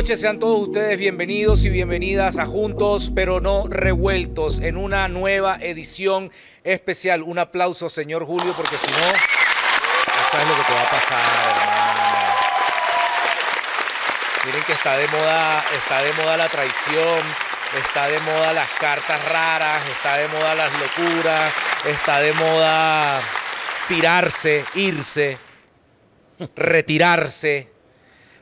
noches, sean todos ustedes bienvenidos y bienvenidas a Juntos pero no revueltos en una nueva edición especial. Un aplauso, señor Julio, porque si no, no sabes lo que te va a pasar, hermano. Miren que está de moda, está de moda la traición, está de moda las cartas raras, está de moda las locuras, está de moda tirarse, irse, retirarse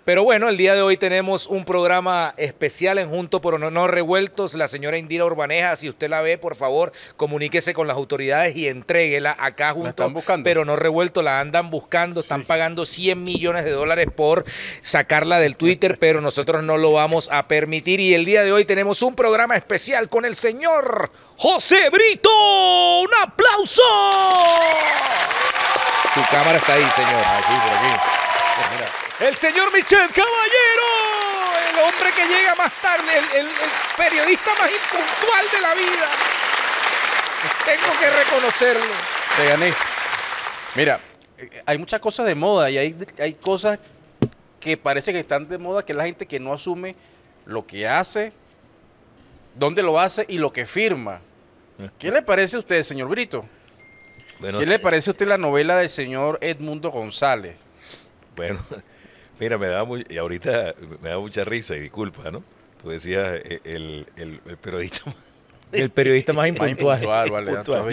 pero bueno, el día de hoy tenemos un programa especial en Junto por no Revueltos. La señora Indira Urbaneja, si usted la ve, por favor, comuníquese con las autoridades y entréguela acá junto. La están buscando. Pero no revuelto, la andan buscando. Están pagando 100 millones de dólares por sacarla del Twitter, pero nosotros no lo vamos a permitir. Y el día de hoy tenemos un programa especial con el señor José Brito. ¡Un aplauso! Su cámara está ahí, señor. Aquí, por aquí el señor Michel Caballero, el hombre que llega más tarde, el, periodista más impuntual de la vida. Tengo que reconocerlo. Te gané. Mira, eh, hay muchas cosas de moda y hay, cosas que parece que están de moda que es la gente que no asume lo que hace, dónde lo hace y lo que firma. ¿Qué le parece a usted, señor Brito? ¿Qué le parece a usted la novela del señor Edmundo González? Bueno, Mira, me da y ahorita me da mucha risa y disculpa, ¿no? Tú decías eh, el, el, periodista más el periodista más impuntual.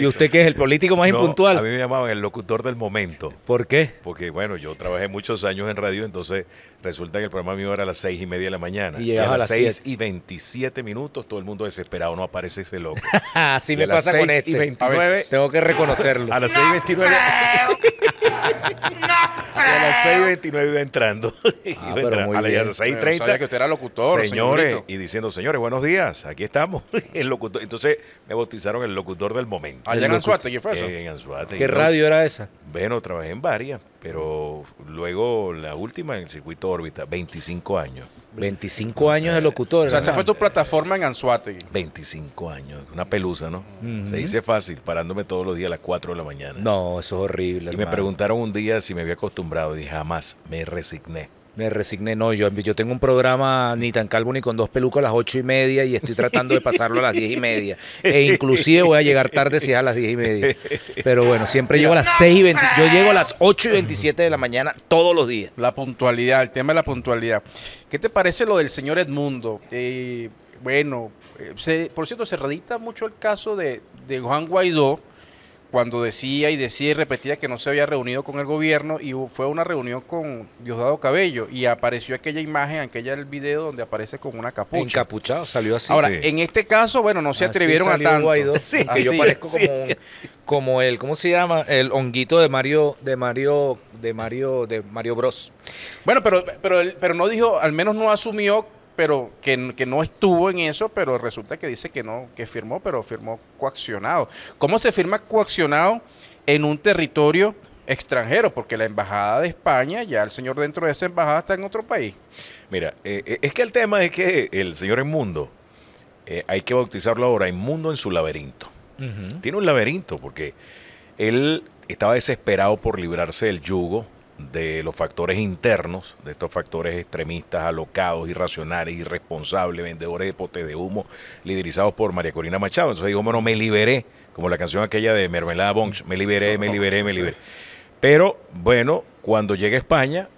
y usted que es el político más impuntual. A mí me llamaban el locutor del momento. ¿Por qué? Porque bueno, yo trabajé muchos años en radio, entonces Resulta que el programa mío era a las seis y media de la mañana. Y, a, las seis y veintisiete minutos, todo el mundo desesperado, no aparece ese loco. Así me pasa con este. Y 29, tengo que reconocerlo. A las seis y veintinueve. a las veintinueve iba entrando. Ah, iba entrando. a las seis y ah, que usted era locutor. Señores, y diciendo, señores, buenos días, aquí estamos. el locutor. Entonces me bautizaron el locutor del momento. Allá en Anzuate, ¿qué fue eso? en Anzuate. ¿Qué radio era esa? Bueno, trabajé en varias, pero luego la última en el circuito órbita, 25 años. 25 años de eh, locutor. O sea, esa fue tu plataforma en Anzuategui. 25 años, una pelusa, ¿no? Se dice fácil, parándome todos los días a las 4 de la mañana. No, eso es horrible. Y me preguntaron un día si me había acostumbrado y dije, jamás, me resigné. Me resigné, no, yo, yo tengo un programa ni tan calvo ni con dos pelucas a las ocho y media y estoy tratando de pasarlo a las diez y media. E inclusive voy a llegar tarde si es a las diez y media. Pero bueno, siempre llego a las seis y veinti... yo llego a las ocho y veintisiete de la mañana todos los días. La puntualidad, el tema de la puntualidad. ¿Qué te parece lo del señor Edmundo? Eh, bueno, eh, por cierto, se redita mucho el caso de Juan Guaidó cuando decía y decía y repetía que no se había reunido con el gobierno y fue una reunión con Diosdado Cabello y apareció aquella imagen, aquella el video donde aparece con una capucha. Encapuchado, salió así. Ahora, en este caso, bueno, no se atrevieron a tanto. Guaidó, sí, que yo parezco como, un, como el ¿cómo se llama? El honguito de Mario de Mario de Mario de Mario Bros. Bueno, pero pero pero no dijo, al menos no asumió pero que, no estuvo en eso, pero resulta que dice que no, que firmó, pero firmó coaccionado. ¿Cómo se firma coaccionado en un territorio extranjero? Porque la embajada de España, ya el señor dentro de esa embajada está en otro país. Mira, eh, eh, es que el tema es que el señor Inmundo, eh, hay que bautizarlo ahora, mundo en su laberinto. Tiene un laberinto porque él estaba desesperado por librarse del yugo de los factores internos, de estos factores extremistas, alocados, irracionales, irresponsables, vendedores de potes de humo, liderizados por María Corina Machado. Entonces digo, bueno, me liberé, como la canción aquella de Mermelada Bonch, me liberé, me liberé, me liberé. Pero bueno, cuando llega a España,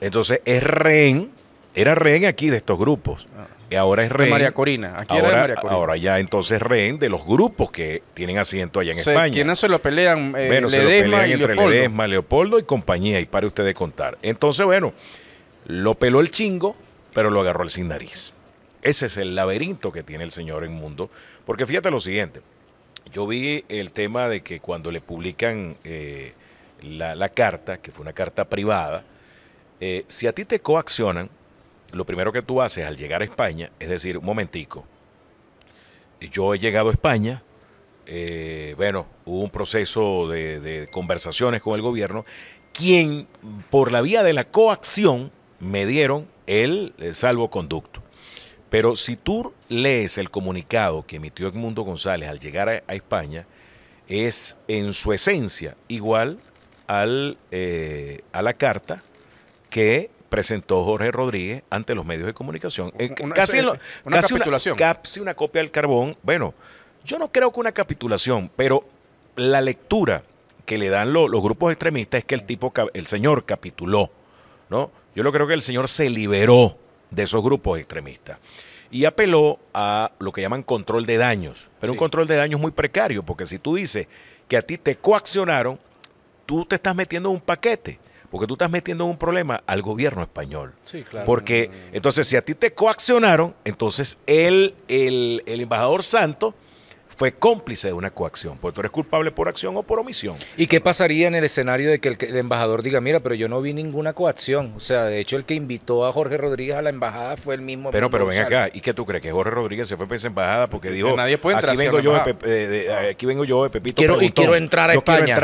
entonces es rehén, era rehén aquí de estos grupos. Ah. Y ahora es rehén. De María Corina. ahora, Ahora ya entonces rehén de los grupos que tienen asiento allá en España. y se lo pelean? Eh, se lo pelean entre Leopoldo. Leopoldo y compañía, y pare usted de contar. Entonces, bueno, lo peló el chingo, pero lo agarró el sin nariz. Ese es el laberinto que tiene el señor en mundo. Porque fíjate lo siguiente. Yo vi el tema de que cuando le publican eh, la, carta, que fue una carta privada, eh, si a ti te coaccionan, lo primero que tú haces al llegar a España es decir, un momentico, yo he llegado a España, eh, bueno, hubo un proceso de, conversaciones con el gobierno, quien por la vía de la coacción me dieron el, salvoconducto. Pero si tú lees el comunicado que emitió Edmundo González al llegar a, España, es en su esencia igual al, eh, a la carta que presentó Jorge Rodríguez ante los medios de comunicación. Eh, eh, casi, una Una, una copia del carbón. Bueno, yo no creo que una capitulación, pero la lectura que le dan los grupos extremistas es que el tipo, el señor capituló, ¿no? Yo lo creo que el señor se liberó de esos grupos extremistas y apeló a lo que llaman control de daños, pero un control de daños muy precario, porque si tú dices que a ti te coaccionaron, tú te estás metiendo en un paquete. Porque tú estás metiendo un problema al gobierno español. Sí, claro. Porque entonces si a ti te coaccionaron, entonces el, el, el embajador santo fue cómplice de una coacción, porque tú eres culpable por acción o por omisión. ¿Y qué pasaría en el escenario de que el, embajador diga, mira, pero yo no vi ninguna coacción? O sea, de hecho el que invitó a Jorge Rodríguez a la embajada fue el mismo. Pero, pero ven acá, ¿y qué tú crees? Que Jorge Rodríguez se fue a esa embajada porque dijo, nadie puede entrar aquí, vengo yo de, Pepito quiero, Y quiero entrar a España.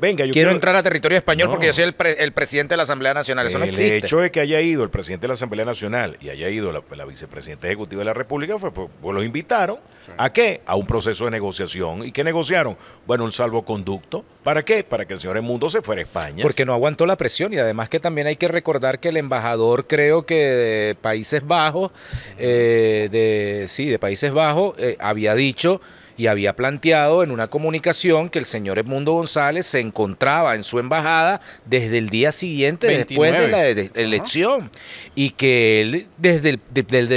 venga, quiero, entrar a territorio español porque yo soy el, presidente de la Asamblea Nacional. Eso no existe. El hecho de que haya ido el presidente de la Asamblea Nacional y haya ido la, vicepresidenta ejecutiva de la República fue pues, pues los invitaron a qué? A un proceso de negociación. ¿Y qué negociaron? Bueno, un salvoconducto. ¿Para qué? Para que el señor mundo se fuera a España. Porque no aguantó la presión y además que también hay que recordar que el embajador, creo que de Países Bajos, eh, de, sí, de Países Bajos, eh, había dicho y había planteado en una comunicación que el señor Edmundo González se encontraba en su embajada desde el día siguiente después de la elección y que él desde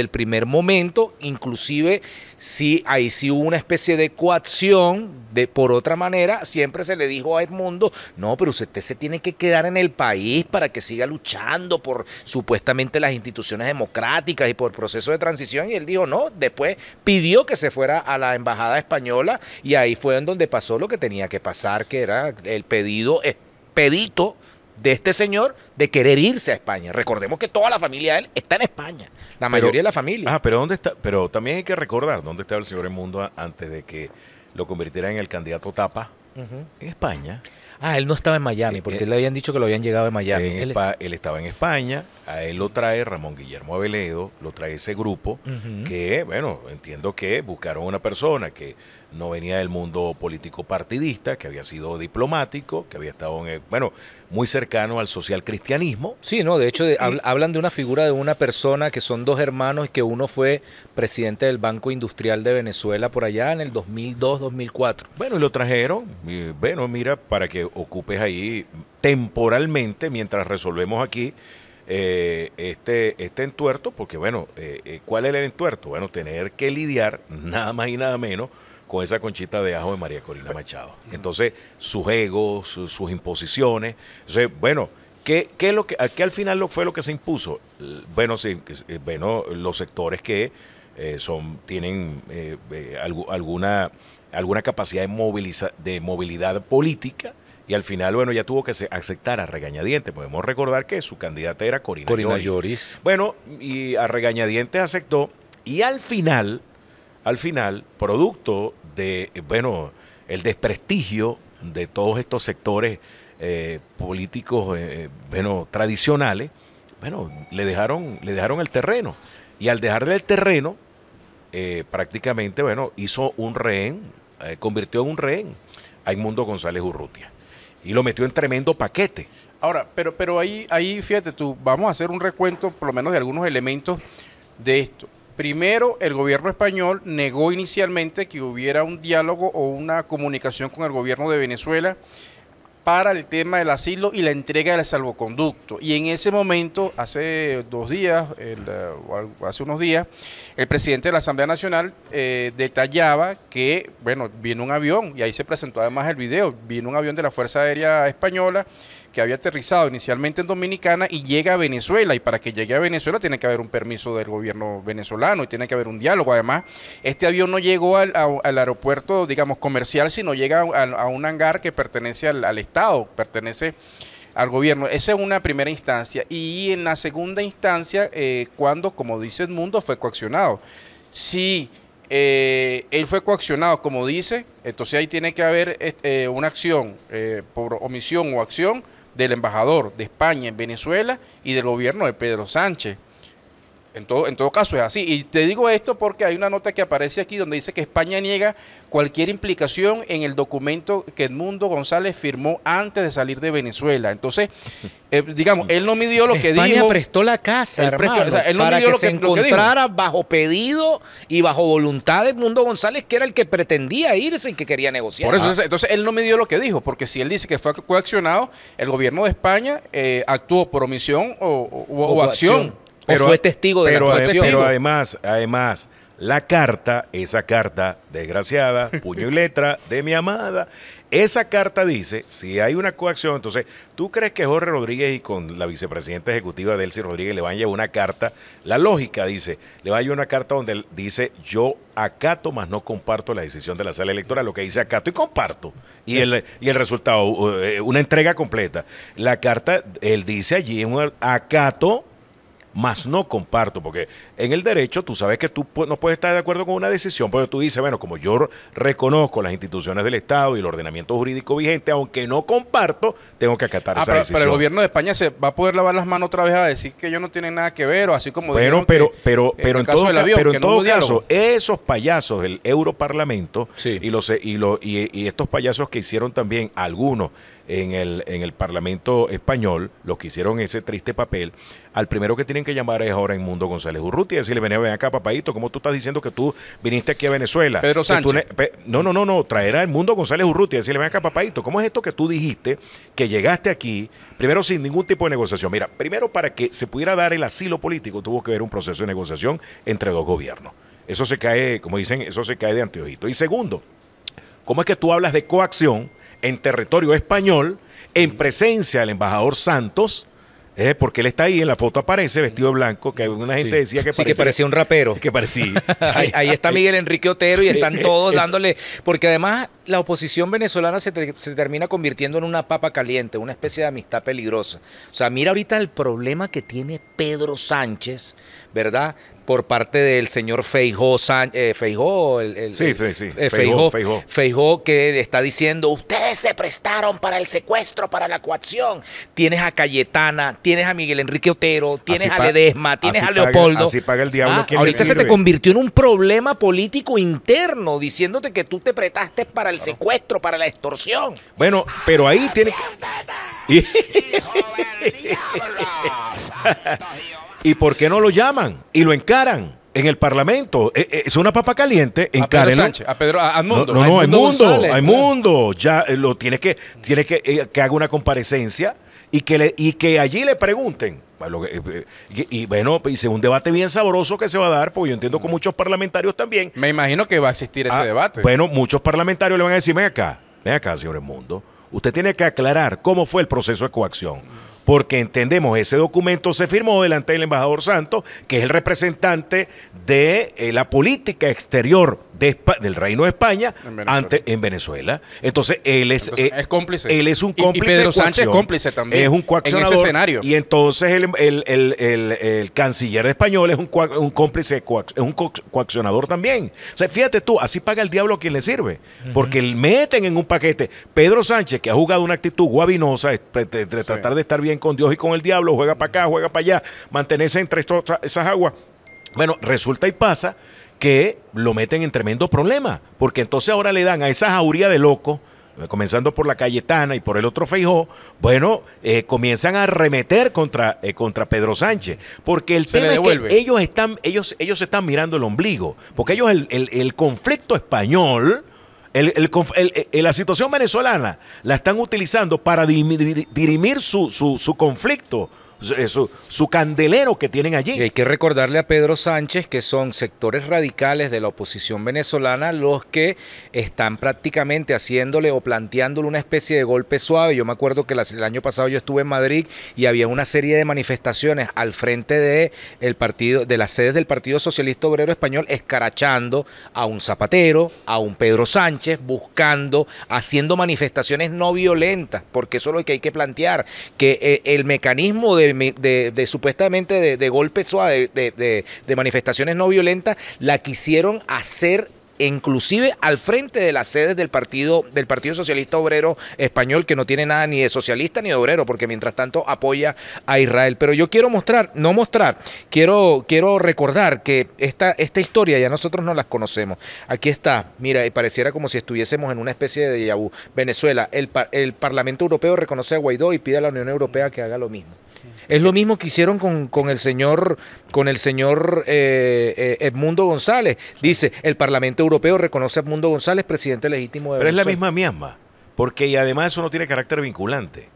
el, primer momento, inclusive si ahí sí hubo una especie de coacción de, por otra manera, siempre se le dijo a Edmundo, no, pero usted se tiene que quedar en el país para que siga luchando por supuestamente las instituciones democráticas y por proceso de transición. Y él dijo, no, después pidió que se fuera a la embajada española y ahí fue en donde pasó lo que tenía que pasar, que era el pedido eh, pedido de este señor de querer irse a España. Recordemos que toda la familia de él está en España, la mayoría de la familia. Ah, pero dónde está, pero también hay que recordar dónde estaba el señor Edmundo antes de que lo convertirá en el candidato tapa en España. Ah, él no estaba en Miami, eh, porque eh, le habían dicho que lo habían llegado de Miami. Él, estaba en España, a él lo trae Ramón Guillermo Aveledo, lo trae ese grupo, que, bueno, entiendo que buscaron una persona que no venía del mundo político partidista, que había sido diplomático, que había estado, en, bueno, muy cercano al social cristianismo. Sí, no, de hecho hablan de una figura de una persona que son dos hermanos y que uno fue presidente del Banco Industrial de Venezuela por allá en el 2002-2004. Bueno, y lo trajeron, bueno, mira, para que ocupes ahí temporalmente mientras resolvemos aquí eh, este, este, entuerto, porque bueno, eh, eh, ¿cuál es el entuerto? Bueno, tener que lidiar nada más y nada menos con esa conchita de ajo de María Corina Machado. Entonces, sus egos, sus imposiciones. Entonces, bueno, ¿qué, lo que, al final fue lo que se impuso? Bueno, sí, eh, bueno los sectores que eh, son, tienen eh, alguna, alguna capacidad de, moviliza, de movilidad política y al final, bueno, ya tuvo que aceptar a Regañadiente. Podemos recordar que su candidata era Corina, Corina Lloris. Bueno, y a Regañadiente aceptó. Y al final, al final, producto de, bueno, el desprestigio de todos estos sectores eh, políticos, eh, bueno, tradicionales, bueno, le dejaron, le dejaron el terreno. Y al dejarle el terreno, eh, prácticamente, bueno, hizo un rehén, convirtió en un rehén a Inmundo González Urrutia. Y lo metió en tremendo paquete. Ahora, pero, pero ahí, ahí, fíjate tú, vamos a hacer un recuento, por lo menos, de algunos elementos de esto. Primero, el gobierno español negó inicialmente que hubiera un diálogo o una comunicación con el gobierno de Venezuela para el tema del asilo y la entrega del salvoconducto. Y en ese momento, hace dos días, eh, hace unos días, el presidente de la Asamblea Nacional eh, detallaba que, bueno, vino un avión, y ahí se presentó además el video, vino un avión de la Fuerza Aérea Española que había aterrizado inicialmente en Dominicana y llega a Venezuela. Y para que llegue a Venezuela tiene que haber un permiso del gobierno venezolano y tiene que haber un diálogo. Además, este avión no llegó al, aeropuerto, digamos, comercial, sino llega a, un hangar que pertenece al, Estado, pertenece al gobierno. Esa es una primera instancia. Y en la segunda instancia, eh, cuando, como dice el mundo fue coaccionado. Si eh, él fue coaccionado, como dice, entonces ahí tiene que haber eh, una acción por omisión o acción del embajador de España en Venezuela y del gobierno de Pedro Sánchez. En todo, en todo caso es así. Y te digo esto porque hay una nota que aparece aquí donde dice que España niega cualquier implicación en el documento que Edmundo González firmó antes de salir de Venezuela. Entonces, eh, digamos, él no midió lo que dijo. España prestó la casa, él no para que, lo que se encontrara bajo pedido y bajo voluntad de Edmundo González, que era el que pretendía irse y que quería negociar. Por eso, ah. entonces, él no midió lo que dijo, porque si él dice que fue coaccionado, el gobierno de España eh, actuó por omisión o, o, acción. Pero o fue testigo de la coacción. Pero además, además, la carta, esa carta desgraciada, puño y letra de mi amada, esa carta dice, si hay una coacción, entonces, ¿tú crees que Jorge Rodríguez y con la vicepresidenta ejecutiva Delcy Rodríguez le van a llevar una carta? La lógica dice, le va a llevar una carta donde dice, yo acato, más no comparto la decisión de la sala electoral, lo que dice acato y comparto. Y el, y el resultado, eh, una entrega completa. La carta, él dice allí, acato más no comparto, porque en el derecho tú sabes que tú no puedes estar de acuerdo con una decisión, pero tú dices, bueno, como yo reconozco las instituciones del Estado y el ordenamiento jurídico vigente, aunque no comparto, tengo que acatar ah, esa decisión. Pero el gobierno de España se va a poder lavar las manos otra vez a decir que ellos no tienen nada que ver, o así como... Bueno, pero, pero, pero, en, todo, pero en todo caso, esos payasos del Europarlamento y, los, y, los y, y estos payasos que hicieron también algunos en el, en el Parlamento español, los que hicieron ese triste papel, al primero que tienen que llamar es ahora Mundo González Urruti y decirle, ven acá, papadito, ¿cómo tú estás diciendo que tú viniste aquí a Venezuela? Pedro Sánchez. no, no, no, no, traer el Mundo González Urruti y decirle, ven acá, papadito, ¿cómo es esto que tú dijiste que llegaste aquí, primero sin ningún tipo de negociación? Mira, primero para que se pudiera dar el asilo político tuvo que haber un proceso de negociación entre dos gobiernos. Eso se cae, como dicen, eso se cae de anteojito. Y segundo, ¿cómo es que tú hablas de coacción en territorio español en presencia del embajador Santos? Eh, porque él está ahí, en la foto aparece vestido de blanco, que una gente decía que parecía, sí, que parecía un rapero. Que parecía. ahí, está Miguel Enrique Otero y están todos dándole, porque además la oposición venezolana se, se, termina convirtiendo en una papa caliente, una especie de amistad peligrosa. O sea, mira ahorita el problema que tiene Pedro Sánchez, ¿verdad? por parte del señor Feijó, eh, Feijó, el, que está diciendo, ustedes se prestaron para el secuestro, para la coacción. Tienes a Cayetana, tienes a Miguel Enrique Otero, tienes a Ledesma, tienes a Leopoldo. Ah, ahorita se te convirtió en un problema político interno, diciéndote que tú te prestaste para el secuestro, para la extorsión. Bueno, pero ahí tiene... que... ¿Y por qué no lo llaman y lo encaran? en el Parlamento. E, e, es una papa caliente encaren a Pedro a Pedro, a, Mundo. No, no, hay mundo, hay mundo. Ya eh, lo tiene que, tiene que, eh, que haga una comparecencia y que, y que allí le pregunten. Eh, y, bueno, hice pues, un debate bien sabroso que se va a dar, porque yo entiendo que muchos parlamentarios también. Me imagino que va a existir ese ah, debate. Bueno, muchos parlamentarios le van a decir, ven acá, ven acá, señor Mundo. Usted tiene que aclarar cómo fue el proceso de coacción porque entendemos, ese documento se firmó delante del embajador Santos, que es el representante de eh, la política exterior del Reino de España en Venezuela. en Venezuela. Entonces, él es, eh, es cómplice. Él es un cómplice. Y, Pedro Sánchez es cómplice también. Es un coaccionador. En ese escenario. Y entonces el, el, el, canciller español es un, cómplice, es un coaccionador también. O sea, fíjate tú, así paga el diablo a quien le sirve. Porque meten en un paquete. Pedro Sánchez, que ha jugado una actitud guavinosa de, tratar de estar bien con Dios y con el diablo, juega para acá, juega para allá, mantenerse entre esas aguas. Bueno, resulta y pasa que lo meten en tremendo problema, porque entonces ahora le dan a esa jauría de locos, comenzando por la Cayetana y por el otro Feijó, bueno, eh, comienzan a arremeter contra, eh, contra Pedro Sánchez. Porque el tema ellos están, ellos, ellos están mirando el ombligo. Porque ellos, el conflicto español la situación venezolana la están utilizando para dirimir, dirimir su, su, su conflicto eh, su, su, candelero que tienen allí. Y hay que recordarle a Pedro Sánchez que son sectores radicales de la oposición venezolana los que están prácticamente haciéndole o planteándole una especie de golpe suave. Yo me acuerdo que el año pasado yo estuve en Madrid y había una serie de manifestaciones al frente de el partido, de las sedes del Partido Socialista Obrero Español, escarachando a un zapatero, a un Pedro Sánchez, buscando, haciendo manifestaciones no violentas, porque eso es lo que hay que plantear, que eh, el mecanismo de de, supuestamente de, golpes de manifestaciones no violentas, la quisieron hacer inclusive al frente de las sedes del partido del Partido Socialista Obrero Español que no tiene nada ni de socialista ni de obrero porque mientras tanto apoya a Israel pero yo quiero mostrar no mostrar quiero quiero recordar que esta esta historia ya nosotros no las conocemos aquí está mira y pareciera como si estuviésemos en una especie de Venezuela el, Parlamento Europeo reconoce a Guaidó y pide a la Unión Europea que haga lo mismo es lo mismo que hicieron con, con el señor con el señor eh, eh Edmundo González. Dice, el Parlamento Europeo reconoce a Edmundo González presidente legítimo de Pero es la misma miasma, porque y además eso no tiene carácter vinculante.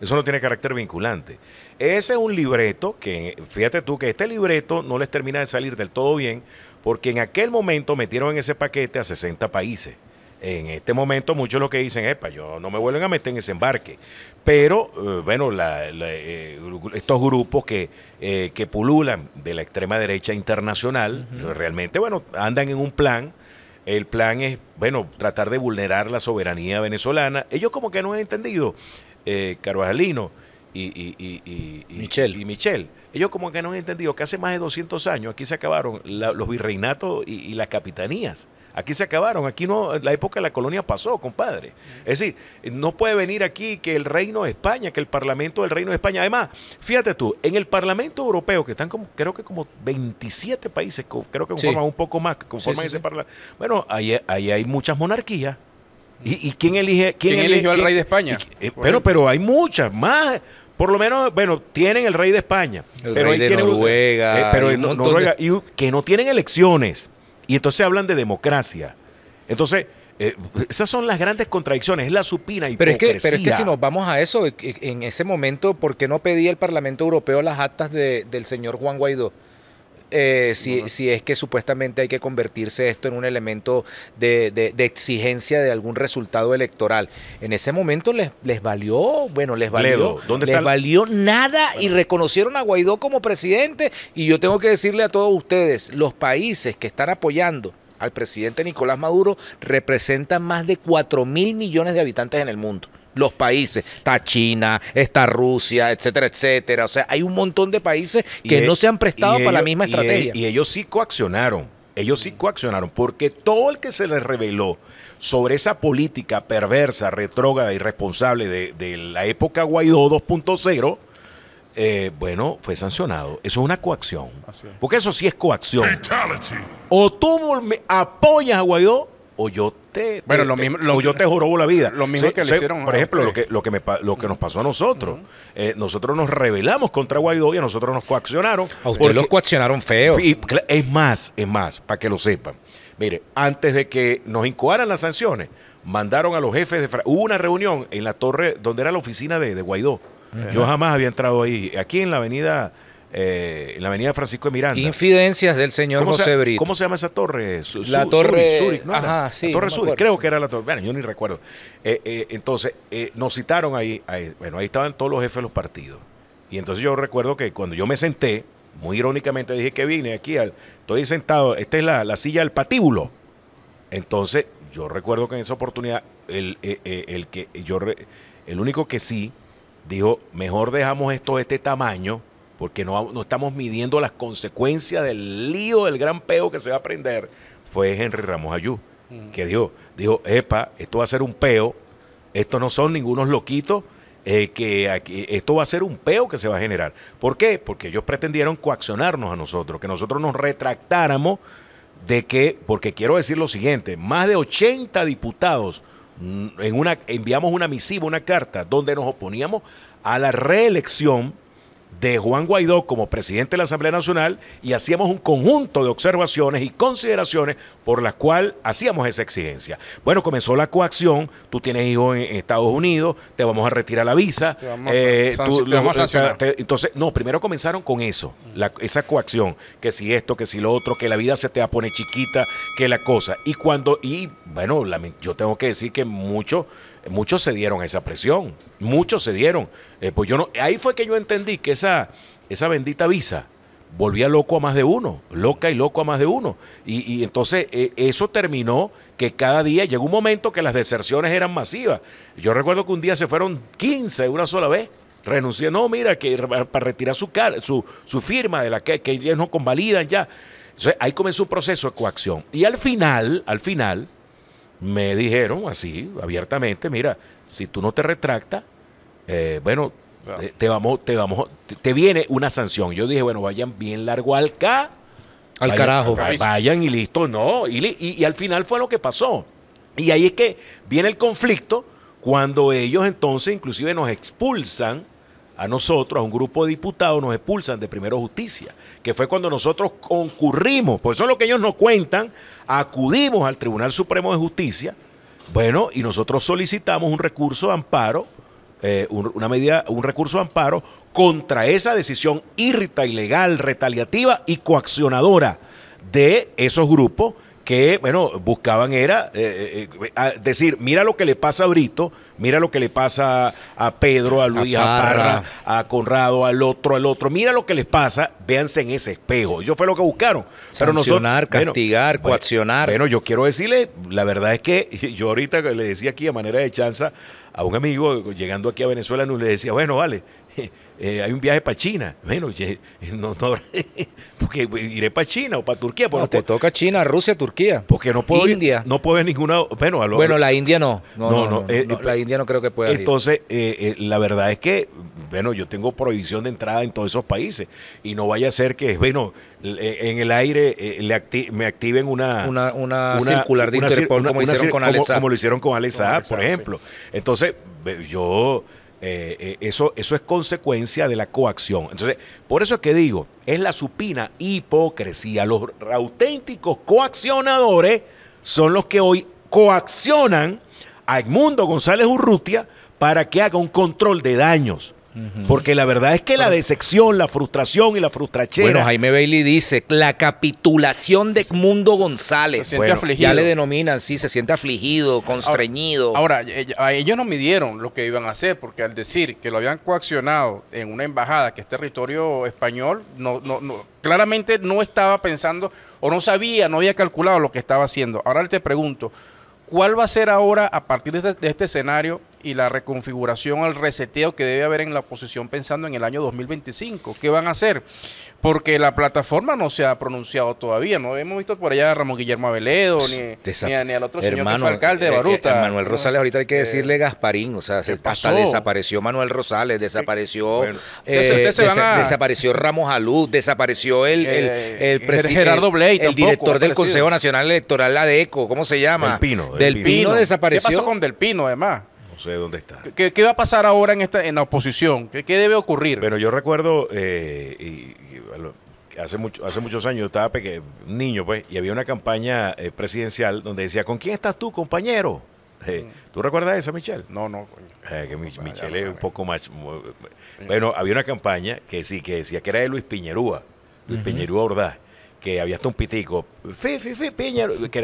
Eso no tiene carácter vinculante. Ese es un libreto que, fíjate tú, que este libreto no les termina de salir del todo bien, porque en aquel momento metieron en ese paquete a 60 países. En este momento muchos lo que dicen, epa, yo no me vuelven a meter en ese embarque. Pero, eh, bueno, eh, estos grupos que, eh, que pululan de la extrema derecha internacional, realmente, bueno, andan en un plan. El plan es, bueno, tratar de vulnerar la soberanía venezolana. Ellos como que no han entendido, Carvajalino y, y, y, y, Michel. y Michel. Ellos como que no han entendido que hace más de 200 años aquí se acabaron los virreinatos y, las capitanías. Aquí se acabaron, aquí no, la época de la colonia pasó, compadre. Es decir, no puede venir aquí que el Reino de España, que el Parlamento del Reino de España. Además, fíjate tú, en el Parlamento Europeo, que están como, creo que como 27 países, creo que conforman un poco más, conforman ese Parlamento. Bueno, ahí, hay muchas monarquías. ¿Y, quién elige? ¿Quién, eligió al rey de España? Eh, pero, pero hay muchas más. Por lo menos, bueno, tienen el rey de España. pero rey de Noruega. Eh, que no tienen elecciones. Y entonces hablan de democracia. Entonces, eh, esas son las grandes contradicciones, es la supina y pero es que Pero es que si nos vamos a eso, e, e, en ese momento, ¿por qué no pedía el Parlamento Europeo las actas del señor Juan Guaidó? Eh, si, si, es que supuestamente hay que convertirse esto en un elemento de, exigencia de algún resultado electoral. En ese momento les, les valió, bueno, les valió, les valió nada y reconocieron a Guaidó como presidente. Y yo tengo que decirle a todos ustedes, los países que están apoyando al presidente Nicolás Maduro representan más de 4 mil millones de habitantes en el mundo los países. Está China, está Rusia, etcétera, etcétera. O sea, hay un montón de países que e- no se han prestado para la misma e- estrategia. Y, ellos sí coaccionaron, ellos sí coaccionaron, porque todo el que se les reveló sobre esa política perversa, retrógrada, irresponsable de, de la época Guaidó 2.0, eh, bueno, fue sancionado. Eso es una coacción. Porque eso sí es coacción. O tú me apoyas a Guaidó o yo bueno, eh, lo eh, mismo, yo te juro la vida. Lo mismo que le hicieron. Por ejemplo, lo que, lo que, nos pasó a nosotros. Eh, nosotros nos rebelamos contra Guaidó y a nosotros nos coaccionaron. A ustedes porque, los coaccionaron feo. es más, es más, para que lo sepan. Mire, antes de que nos incoaran las sanciones, mandaron a los jefes de... Hubo una reunión en la torre donde era la oficina de, Guaidó. Yo jamás había entrado ahí. Aquí en la avenida eh, en la avenida Francisco de Miranda. Infidencias del señor José Brito. ¿Cómo se llama esa torre? la torre Zurich, torre Zurich, creo que era la torre. Bueno, yo ni recuerdo. Eh, eh, entonces, nos citaron ahí, Bueno, ahí estaban todos los jefes de los partidos. Y entonces yo recuerdo que cuando yo me senté, muy irónicamente dije que vine aquí, al, estoy sentado, esta es la, silla del patíbulo. Entonces, yo recuerdo que en esa oportunidad, que yo, el único que sí dijo, mejor dejamos esto de este tamaño porque no, estamos midiendo las consecuencias del lío, del gran peo que se va a prender, fue Henry Ramos Ayú, que dijo, dijo, epa, esto va a ser un peo, estos no son ningunos loquitos, eh, que esto va a ser un peo que se va a generar. ¿Por qué? Porque ellos pretendieron coaccionarnos a nosotros, que nosotros nos retractáramos de que, porque quiero decir lo siguiente, más de 80 diputados mm, en una, enviamos una misiva, una carta, donde nos oponíamos a la reelección de Juan Guaidó como presidente de la Asamblea Nacional y hacíamos un conjunto de observaciones y consideraciones por las cuales hacíamos esa exigencia. Bueno, comenzó la coacción, tú tienes hijos en Estados Unidos, te vamos a retirar la visa. Eh, tú, a eh, entonces, no, primero comenzaron con eso, esa coacción, que si esto, que si lo otro, que la vida se te va chiquita, que la cosa. Y cuando, y bueno, yo tengo que decir que mucho muchos se dieron a esa presión, muchos se dieron. Eh, pues yo no, ahí fue que yo entendí que esa, esa bendita visa volvía loco a más de uno, loca y loco a más de uno. Y, entonces eh, eso terminó que cada día llegó un momento que las deserciones eran masivas. Yo recuerdo que un día se fueron 15 una sola vez. Renuncié, no, mira, que para retirar su, su, su firma de la que, que no convalidan ya. ahí comenzó un proceso de coacción. Y al final, al final, me dijeron así abiertamente, mira, si tú no te retractas, eh, bueno, te, vamos, te vamos, te, viene una sanción. Yo dije, bueno, vayan bien largo al al carajo, vayan, y listo, no, y, y, al final fue lo que pasó. Y ahí es que viene el conflicto cuando ellos entonces inclusive nos expulsan a nosotros, a un grupo de diputados, nos expulsan de Primero Justicia que fue cuando nosotros concurrimos, por eso es lo que ellos nos cuentan, acudimos al Tribunal Supremo de Justicia, bueno, y nosotros solicitamos un recurso de amparo, eh, una medida, un recurso de amparo contra esa decisión irrita, ilegal, retaliativa y coaccionadora de esos grupos que, bueno, buscaban era eh, eh, eh, decir, mira lo que le pasa a Brito, mira lo que le pasa a Pedro, a Luis, a Parra. a, Conrado, al otro, al otro, mira lo que les pasa, véanse en ese espejo. Yo fue lo que buscaron. Sancionar, castigar, coaccionar. Bueno, yo quiero decirle, la verdad es que yo ahorita le decía aquí a manera de chanza a un amigo, llegando aquí a Venezuela, le decía, bueno, vale, Eh, hay un viaje para China. Bueno, no, porque iré para China o para Turquía. Pues no, te toca China, Rusia, Turquía. Porque no puedo India. no puedo ninguna. Bueno, bueno, la India no. No, no, eh, la eh, India no creo que pueda. Entonces, la verdad es que, bueno, yo tengo prohibición de entrada en todos esos países y no vaya a ser que, bueno, en el aire le me activen una una, circular de como, hicieron con como, como, lo hicieron con Alexa, por ejemplo. Entonces, yo eh, eh, eso, eso es consecuencia de la coacción. Entonces, por eso es que digo, es la supina hipocresía. Los auténticos coaccionadores son los que hoy coaccionan a Edmundo González Urrutia para que haga un control de daños. Porque la verdad es que la decepción, la frustración y la frustrachera. Bueno, Jaime Bailey dice, la capitulación de Mundo González. Se siente afligido. Ya le denominan, sí, se siente afligido, constreñido. Ahora, a ellos no midieron lo que iban a hacer, porque al decir que lo habían coaccionado en una embajada que es territorio español, no, claramente no estaba pensando o no sabía, no había calculado lo que estaba haciendo. Ahora te pregunto, ¿cuál va a ser ahora, a partir de este, este escenario, y la reconfiguración, al reseteo que debe haber en la oposición pensando en el año 2025. ¿Qué van a hacer? Porque la plataforma no se ha pronunciado todavía. No hemos visto por allá a Ramón Guillermo Aveledo, ni, ni, al otro señor alcalde eh, de eh, Baruta. Eh, Manuel Rosales, ahorita hay que decirle Gasparín, o sea, se, hasta desapareció Manuel Rosales, desapareció desapareció Ramos Alud, desapareció el, el, Gerardo Blake el director del Consejo Nacional Electoral, la DECO, e ¿cómo se llama? Del Pino. Del, Pino desapareció. ¿Qué pasó con Del Pino, además? sé dónde está. ¿Qué, va a pasar ahora en, esta, en la oposición? ¿Qué, debe ocurrir? Bueno, yo recuerdo, eh, hace, mucho, hace muchos años yo estaba pequeño, niño, pues, y había una campaña eh, presidencial donde decía, ¿con quién estás tú, compañero? Eh, ¿Tú recuerdas esa, Michelle? No, no, coño. Eh, Michelle es un poco más... Bueno, había una campaña que sí, que decía que era de Luis Piñerúa, Luis Piñerúa Ordaz que había hasta un pitico,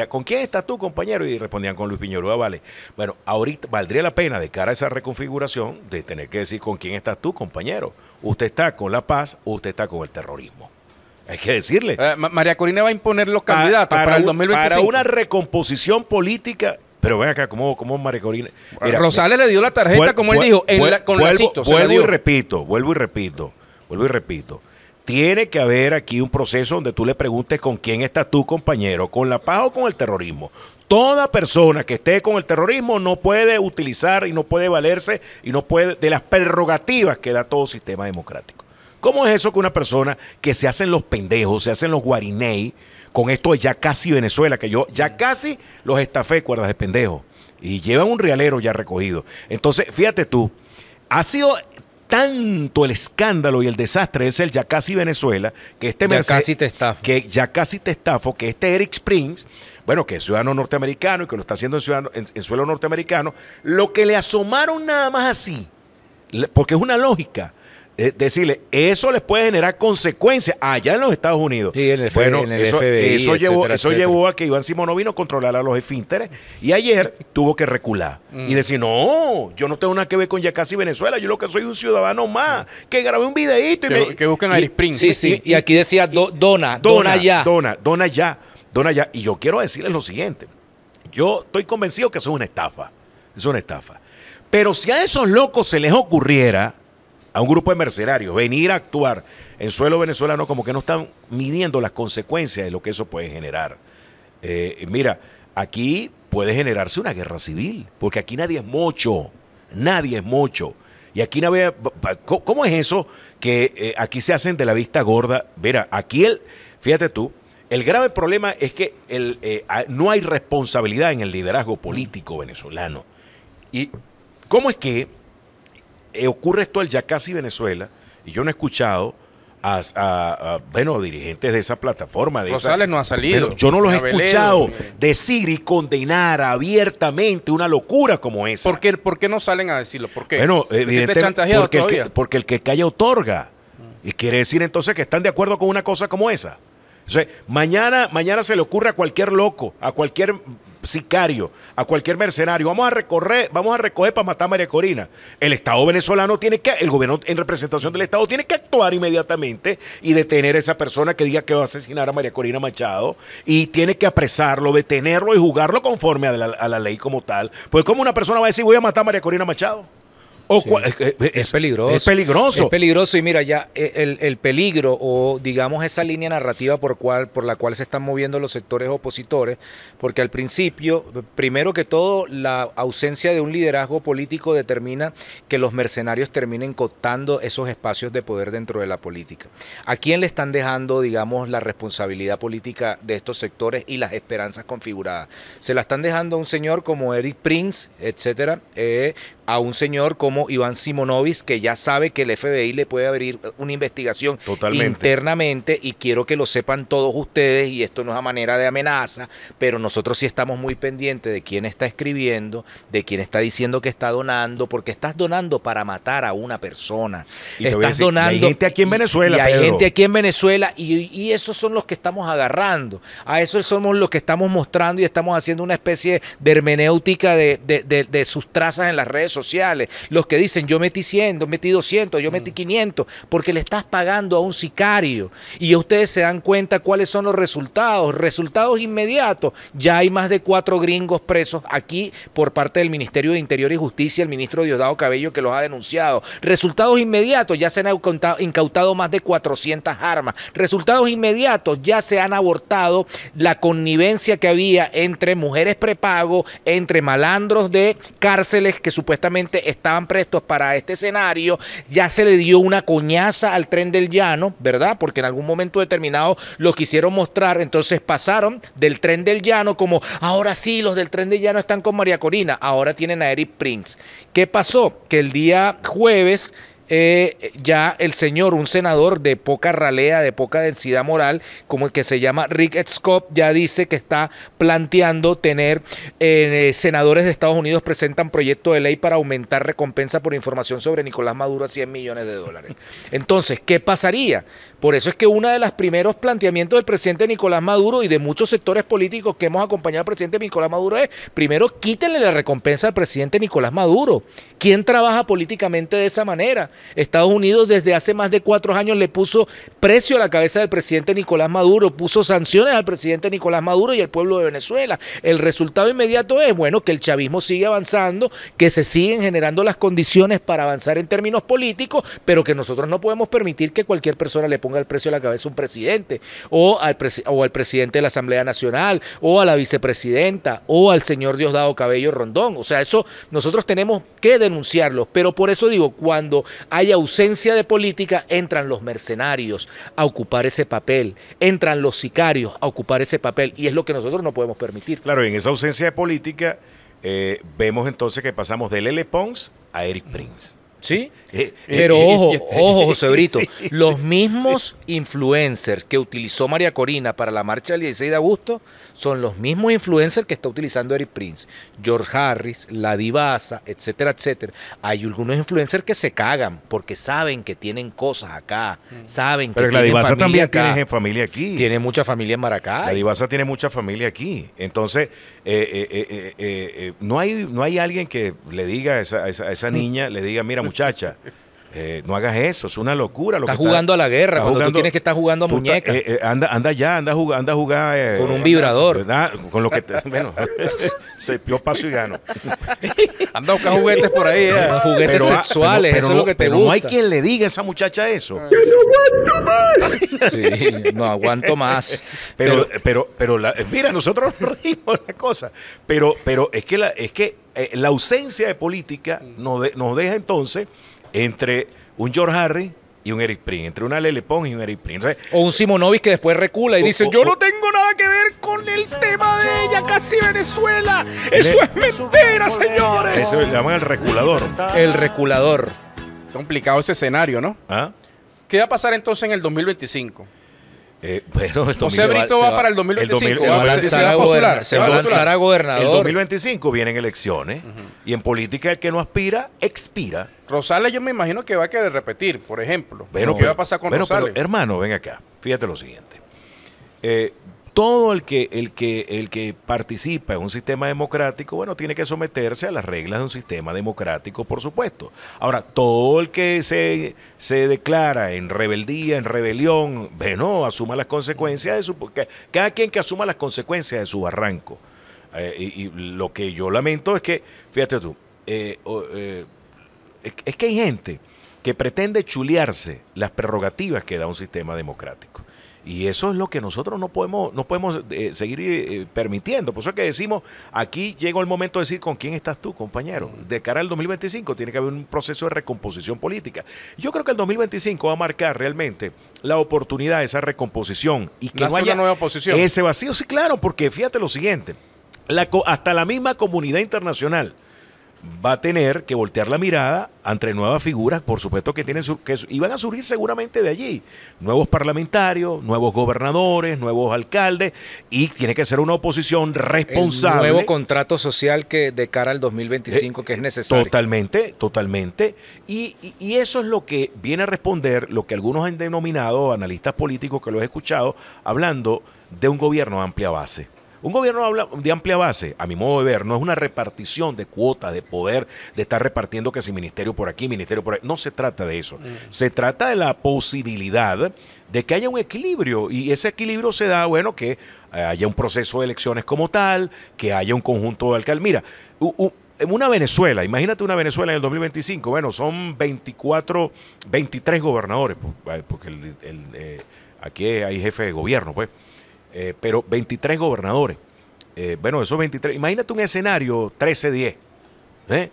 ¿con quién estás tú, compañero? Y respondían con Luis Piñorúa, vale. Bueno, ahorita valdría la pena de cara a esa reconfiguración de tener que decir, ¿con quién estás tú, compañero? ¿Usted está con la paz o usted está con el terrorismo? Hay que decirle. Eh, María Corina va a imponer los ah, candidatos para, el 2025. Para una recomposición política pero ven acá, ¿cómo, cómo María Corina? Rosales le dio la tarjeta, como él dijo, con la Vuelvo y repito, vuelvo y repito, vuelvo y repito tiene que haber aquí un proceso donde tú le preguntes con quién está tu compañero, con la paz o con el terrorismo. Toda persona que esté con el terrorismo no puede utilizar y no puede valerse y no puede de las prerrogativas que da todo sistema democrático. ¿Cómo es eso que una persona que se hacen los pendejos, se hacen los guariney, con esto de ya casi Venezuela, que yo ya casi los estafé cuerdas de pendejo y llevan un realero ya recogido? Entonces, fíjate tú, ha sido tanto el escándalo y el desastre es el ya casi Venezuela, que este ya casi te que ya casi te que este Eric Springs, bueno, que es ciudadano norteamericano y que lo está haciendo en, en suelo norteamericano, lo que le asomaron nada más así, porque es una lógica, eh, decirle, eso les puede generar consecuencias allá en los Estados Unidos. Sí, en el, bueno, eso, llevó, a que Iván Simonovino controlara a los esfínteres y ayer tuvo que recular y mm. decir, no, yo no tengo nada que ver con Yacasi Venezuela, yo lo que soy un ciudadano más, mm. que grabé un videíto y que, que busquen a Spring. Sí, sí, y, aquí decía, dona, dona, ya. Dona, dona ya, dona ya. Y yo quiero decirles lo siguiente, yo estoy convencido que eso es una estafa, es una estafa. Pero si a esos locos se les ocurriera a un grupo de mercenarios, venir a actuar en suelo venezolano como que no están midiendo las consecuencias de lo que eso puede generar. Eh, mira, aquí puede generarse una guerra civil, porque aquí nadie es mucho nadie es mucho Y aquí ve ¿cómo es eso que eh, aquí se hacen de la vista gorda? Mira, aquí el, fíjate tú, el grave problema es que eh, no hay responsabilidad en el liderazgo político venezolano. ¿Y cómo es que eh, ocurre esto al casi Venezuela, y yo no he escuchado a, bueno, dirigentes de esa plataforma. De Rosales no ha salido. yo no los he escuchado eh. decir y condenar abiertamente una locura como esa. ¿Por qué, no salen a decirlo? ¿Por qué? porque, porque el que calla otorga. Y quiere decir entonces que están de acuerdo con una cosa como esa. O sea, mañana, mañana se le ocurre a cualquier loco, a cualquier sicario, a cualquier mercenario, vamos a recorrer, vamos a recoger para matar a María Corina. El Estado venezolano tiene que, el gobierno en representación del Estado tiene que actuar inmediatamente y detener a esa persona que diga que va a asesinar a María Corina Machado y tiene que apresarlo, detenerlo y juzgarlo conforme a la, a la ley como tal. Pues como una persona va a decir voy a matar a María Corina Machado es, peligroso. Es peligroso. Es peligroso y mira, ya eh, el, peligro o digamos esa línea narrativa por, cual, por la cual se están moviendo los sectores opositores, porque al principio, primero que todo, la ausencia de un liderazgo político determina que los mercenarios terminen cotando esos espacios de poder dentro de la política. ¿A quién le están dejando, digamos, la responsabilidad política de estos sectores y las esperanzas configuradas? Se la están dejando a un señor como Eric Prince, etcétera, eh, a un señor como Iván Simonovic, que ya sabe que el FBI le puede abrir una investigación internamente y quiero que lo sepan todos ustedes y esto no es a manera de amenaza, pero nosotros sí estamos muy pendientes de quién está escribiendo, de quién está diciendo que está donando, porque estás donando para matar a una persona. estás donando. hay gente aquí en Venezuela. Y, hay gente aquí en Venezuela y, esos son los que estamos agarrando. A esos somos los que estamos mostrando y estamos haciendo una especie de hermenéutica de, de sus trazas en las redes sociales. Los que dicen, yo metí 100, metí 200, yo metí 500, mm. porque le estás pagando a un sicario. Y ustedes se dan cuenta cuáles son los resultados. Resultados inmediatos. Ya hay más de cuatro gringos presos aquí por parte del Ministerio de Interior y Justicia, el ministro Diosdado Cabello que los ha denunciado. Resultados inmediatos, ya se han incautado más de 400 armas. Resultados inmediatos, ya se han abortado la connivencia que había entre mujeres prepago, entre malandros de cárceles que supuestamente estaban restos para este escenario, ya se le dio una coñaza al tren del llano, ¿verdad? Porque en algún momento determinado lo quisieron mostrar, entonces pasaron del tren del llano como, ahora sí, los del tren del llano están con María Corina, ahora tienen a Eric Prince. ¿Qué pasó? Que el día jueves eh, ya el señor, un senador de poca ralea, de poca densidad moral, como el que se llama Rick Scott, ya dice que está planteando tener eh, senadores de Estados Unidos presentan proyecto de ley para aumentar recompensa por información sobre Nicolás Maduro a 100 millones de dólares. Entonces, ¿qué pasaría? Por eso es que uno de los primeros planteamientos del presidente Nicolás Maduro y de muchos sectores políticos que hemos acompañado al presidente Nicolás Maduro es, primero, quítenle la recompensa al presidente Nicolás Maduro. ¿Quién trabaja políticamente de esa manera? Estados Unidos desde hace más de cuatro años le puso precio a la cabeza del presidente Nicolás Maduro, puso sanciones al presidente Nicolás Maduro y al pueblo de Venezuela. El resultado inmediato es, bueno, que el chavismo sigue avanzando, que se siguen generando las condiciones para avanzar en términos políticos, pero que nosotros no podemos permitir que cualquier persona le ponga el precio a la cabeza a un presidente, o al, o al presidente de la Asamblea Nacional, o a la vicepresidenta, o al señor Diosdado Cabello Rondón. O sea, eso nosotros tenemos que denunciarlo, pero por eso digo, cuando hay ausencia de política, entran los mercenarios a ocupar ese papel, entran los sicarios a ocupar ese papel y es lo que nosotros no podemos permitir. Claro, en esa ausencia de política eh, vemos entonces que pasamos de Lele Pons a Eric mm. Prince. Sí, eh, eh, pero eh, ojo, ojo, José Brito, los mismos influencers que utilizó María Corina para la marcha del 16 de agosto son los mismos influencers que está utilizando Eric Prince, George Harris, La Divaza, etcétera, etcétera. Hay algunos influencers que se cagan porque saben que tienen cosas acá, mm. saben pero que la también tiene familia aquí. Tiene mucha familia en Maracay. La Divaza tiene mucha familia aquí. Entonces, no, hay, no hay alguien que le diga a esa, mm. niña, le diga, mira, muchacha. Eh, no hagas eso, es una locura. Lo estás jugando a la guerra, cuando tú tienes que estar jugando a muñecas. Eh, eh, anda, anda ya, anda a jugar. Anda con un vibrador. Con lo que. bueno, se, pió paso y gano. anda a buscar juguetes por ahí. juguetes sexuales, eso no, es lo que te gusta. no hay quien le diga a esa muchacha eso. Yo no aguanto más. sí, no aguanto más. Pero, pero, pero, mira, nosotros nos rimos la cosa. Pero, pero es que la, es que la ausencia de política nos, nos deja entonces entre un George Harry y un Eric Prince, entre una Lele Pons y un Eric Prince, O, un Simonovic que después recula y dice, yo no tengo nada que ver con el tema de ella casi Venezuela. Eso es mentira, señores. Eso le llaman el reculador. El reculador. Complicado ese escenario, ¿no? ¿Ah? ¿Qué va a pasar entonces en el 2025? Eh, José Brito va, para el 2025. se, va, a lanzar a gobernador. El 2025 vienen elecciones y en política el que no aspira, expira. Rosales yo me imagino que va a querer repetir, por ejemplo. ¿Qué va a pasar con Rosales? hermano, ven acá. Fíjate lo siguiente. Eh, todo el que, el que, el que participa en un sistema democrático, bueno, tiene que someterse a las reglas de un sistema democrático, por supuesto. Ahora, todo el que se, se declara en rebeldía, en rebelión, bueno, asuma las consecuencias de su... Cada quien que asuma las consecuencias de su barranco. Eh, y, lo que yo lamento es que, fíjate tú, eh, eh, es que hay gente que pretende chulearse las prerrogativas que da un sistema democrático. Y eso es lo que nosotros no podemos, no podemos eh, seguir eh, eh, permitiendo. Por eso es que decimos, aquí llegó el momento de decir con quién estás tú, compañero. De cara al 2025 tiene que haber un proceso de recomposición política. Yo creo que el 2025 va a marcar realmente la oportunidad de esa recomposición y que no haya nueva oposición. Ese vacío, sí, claro, porque fíjate lo siguiente, hasta la misma comunidad internacional va a tener que voltear la mirada entre nuevas figuras, por supuesto que tienen que iban a surgir seguramente de allí, nuevos parlamentarios, nuevos gobernadores, nuevos alcaldes y tiene que ser una oposición responsable. El nuevo contrato social que de cara al 2025 eh, que es necesario. Totalmente, totalmente y, eso es lo que viene a responder lo que algunos han denominado analistas políticos que lo he escuchado hablando de un gobierno de amplia base. Un gobierno de amplia base, a mi modo de ver, no es una repartición de cuotas, de poder, de estar repartiendo que si ministerio por aquí, ministerio por ahí. No se trata de eso. Mm. Se trata de la posibilidad de que haya un equilibrio y ese equilibrio se da, bueno, que eh, haya un proceso de elecciones como tal, que haya un conjunto de alcaldes. Mira, una Venezuela, imagínate una Venezuela en el 2025, bueno, son 24, 23 gobernadores, pues, eh, porque eh, aquí hay jefe de gobierno, pues. Eh, pero 23 gobernadores. Eh, bueno, esos 23, imagínate un escenario 13-10, ¿eh?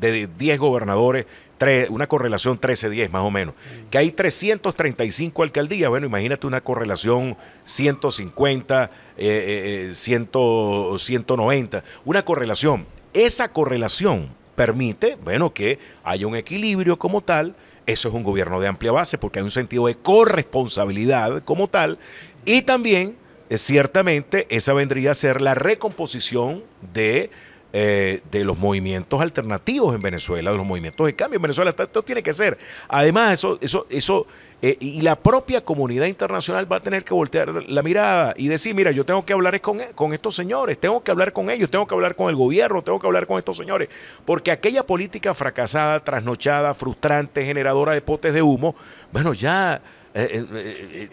de 10 gobernadores, una correlación 13-10 más o menos, que hay 335 alcaldías, bueno, imagínate una correlación 150, 190, una correlación. Esa correlación permite, bueno, que haya un equilibrio como tal, eso es un gobierno de amplia base porque hay un sentido de corresponsabilidad como tal, y también ciertamente esa vendría a ser la recomposición de, eh, de los movimientos alternativos en Venezuela, de los movimientos de cambio en Venezuela. Esto tiene que ser. Además, eso, eso, eso, eh, y la propia comunidad internacional va a tener que voltear la mirada y decir, mira, yo tengo que hablar con, con estos señores, tengo que hablar con ellos, tengo que hablar con el gobierno, tengo que hablar con estos señores, porque aquella política fracasada, trasnochada, frustrante, generadora de potes de humo, bueno, ya eh,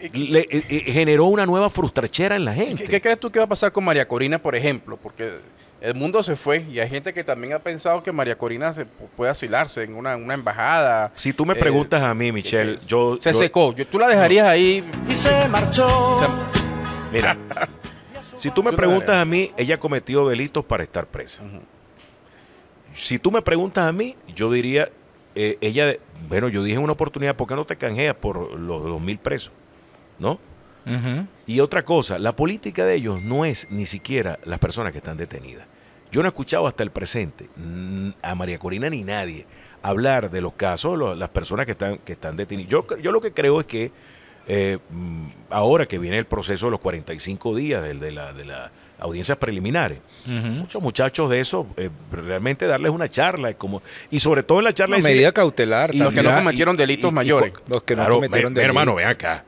eh, eh, generó una nueva frustrachera en la gente. ¿Qué, crees tú que va a pasar con María Corina, por ejemplo? Porque el mundo se fue y hay gente que también ha pensado que María Corina se puede asilarse en una, embajada. Si tú me preguntas a mí, Michelle, yo... Se secó, tú la dejarías ahí... Y se marchó. mira, si tú me preguntas a mí, ella cometió delitos para estar presa. Si tú me preguntas a mí, yo diría eh, ella, bueno, yo dije en una oportunidad, ¿por qué no te canjeas por los dos mil presos? ¿No? Y otra cosa, la política de ellos no es ni siquiera las personas que están detenidas. Yo no he escuchado hasta el presente a María Corina ni nadie hablar de los casos, las personas que están, que están detenidas. Yo, yo lo que creo es que eh, mm, ahora que viene el proceso de los 45 días de, la, de las audiencias preliminares. Muchos muchachos de eso, eh, realmente darles una charla, como, y sobre todo en la charla... La medida cautelar. los que no cometieron delitos mayores. los que no cometieron delitos. hermano, ve acá.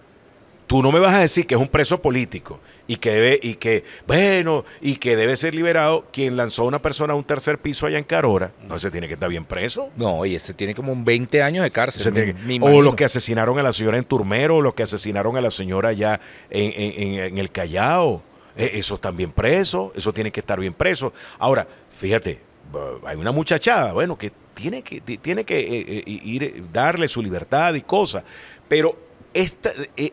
Tú no me vas a decir que es un preso político y que debe, y que, bueno, y que debe ser liberado quien lanzó a una persona a un tercer piso allá en Carora. No, se tiene que estar bien preso. No, y ese tiene como un 20 años de cárcel. o los que asesinaron a la señora en Turmero, o los que asesinaron a la señora allá en, el Callao. E, eso también bien presos, eso tiene que estar bien preso. Ahora, fíjate, hay una muchachada, bueno, que tiene que, tiene que eh, eh, ir, darle su libertad y cosas, pero esta, eh,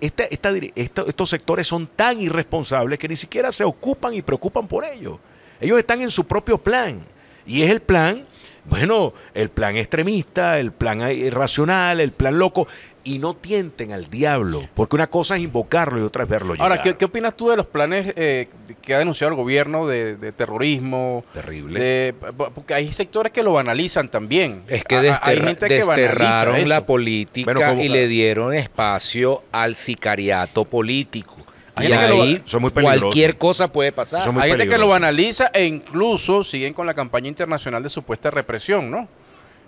estos sectores son tan irresponsables que ni siquiera se ocupan y preocupan por ellos. Ellos están en su propio plan. Y es el plan, bueno, el plan extremista, el plan irracional, eh, el plan loco y no tienten al diablo, porque una cosa es invocarlo y otra es verlo Ahora, ¿qué, opinas tú de los planes eh, que ha denunciado el gobierno de, terrorismo? Terrible. porque hay sectores que lo banalizan también. Es que desterraron la política y le dieron espacio al sicariato político. y ahí cualquier cosa puede pasar. Hay gente que lo banaliza e incluso siguen con la campaña internacional de supuesta represión, ¿no?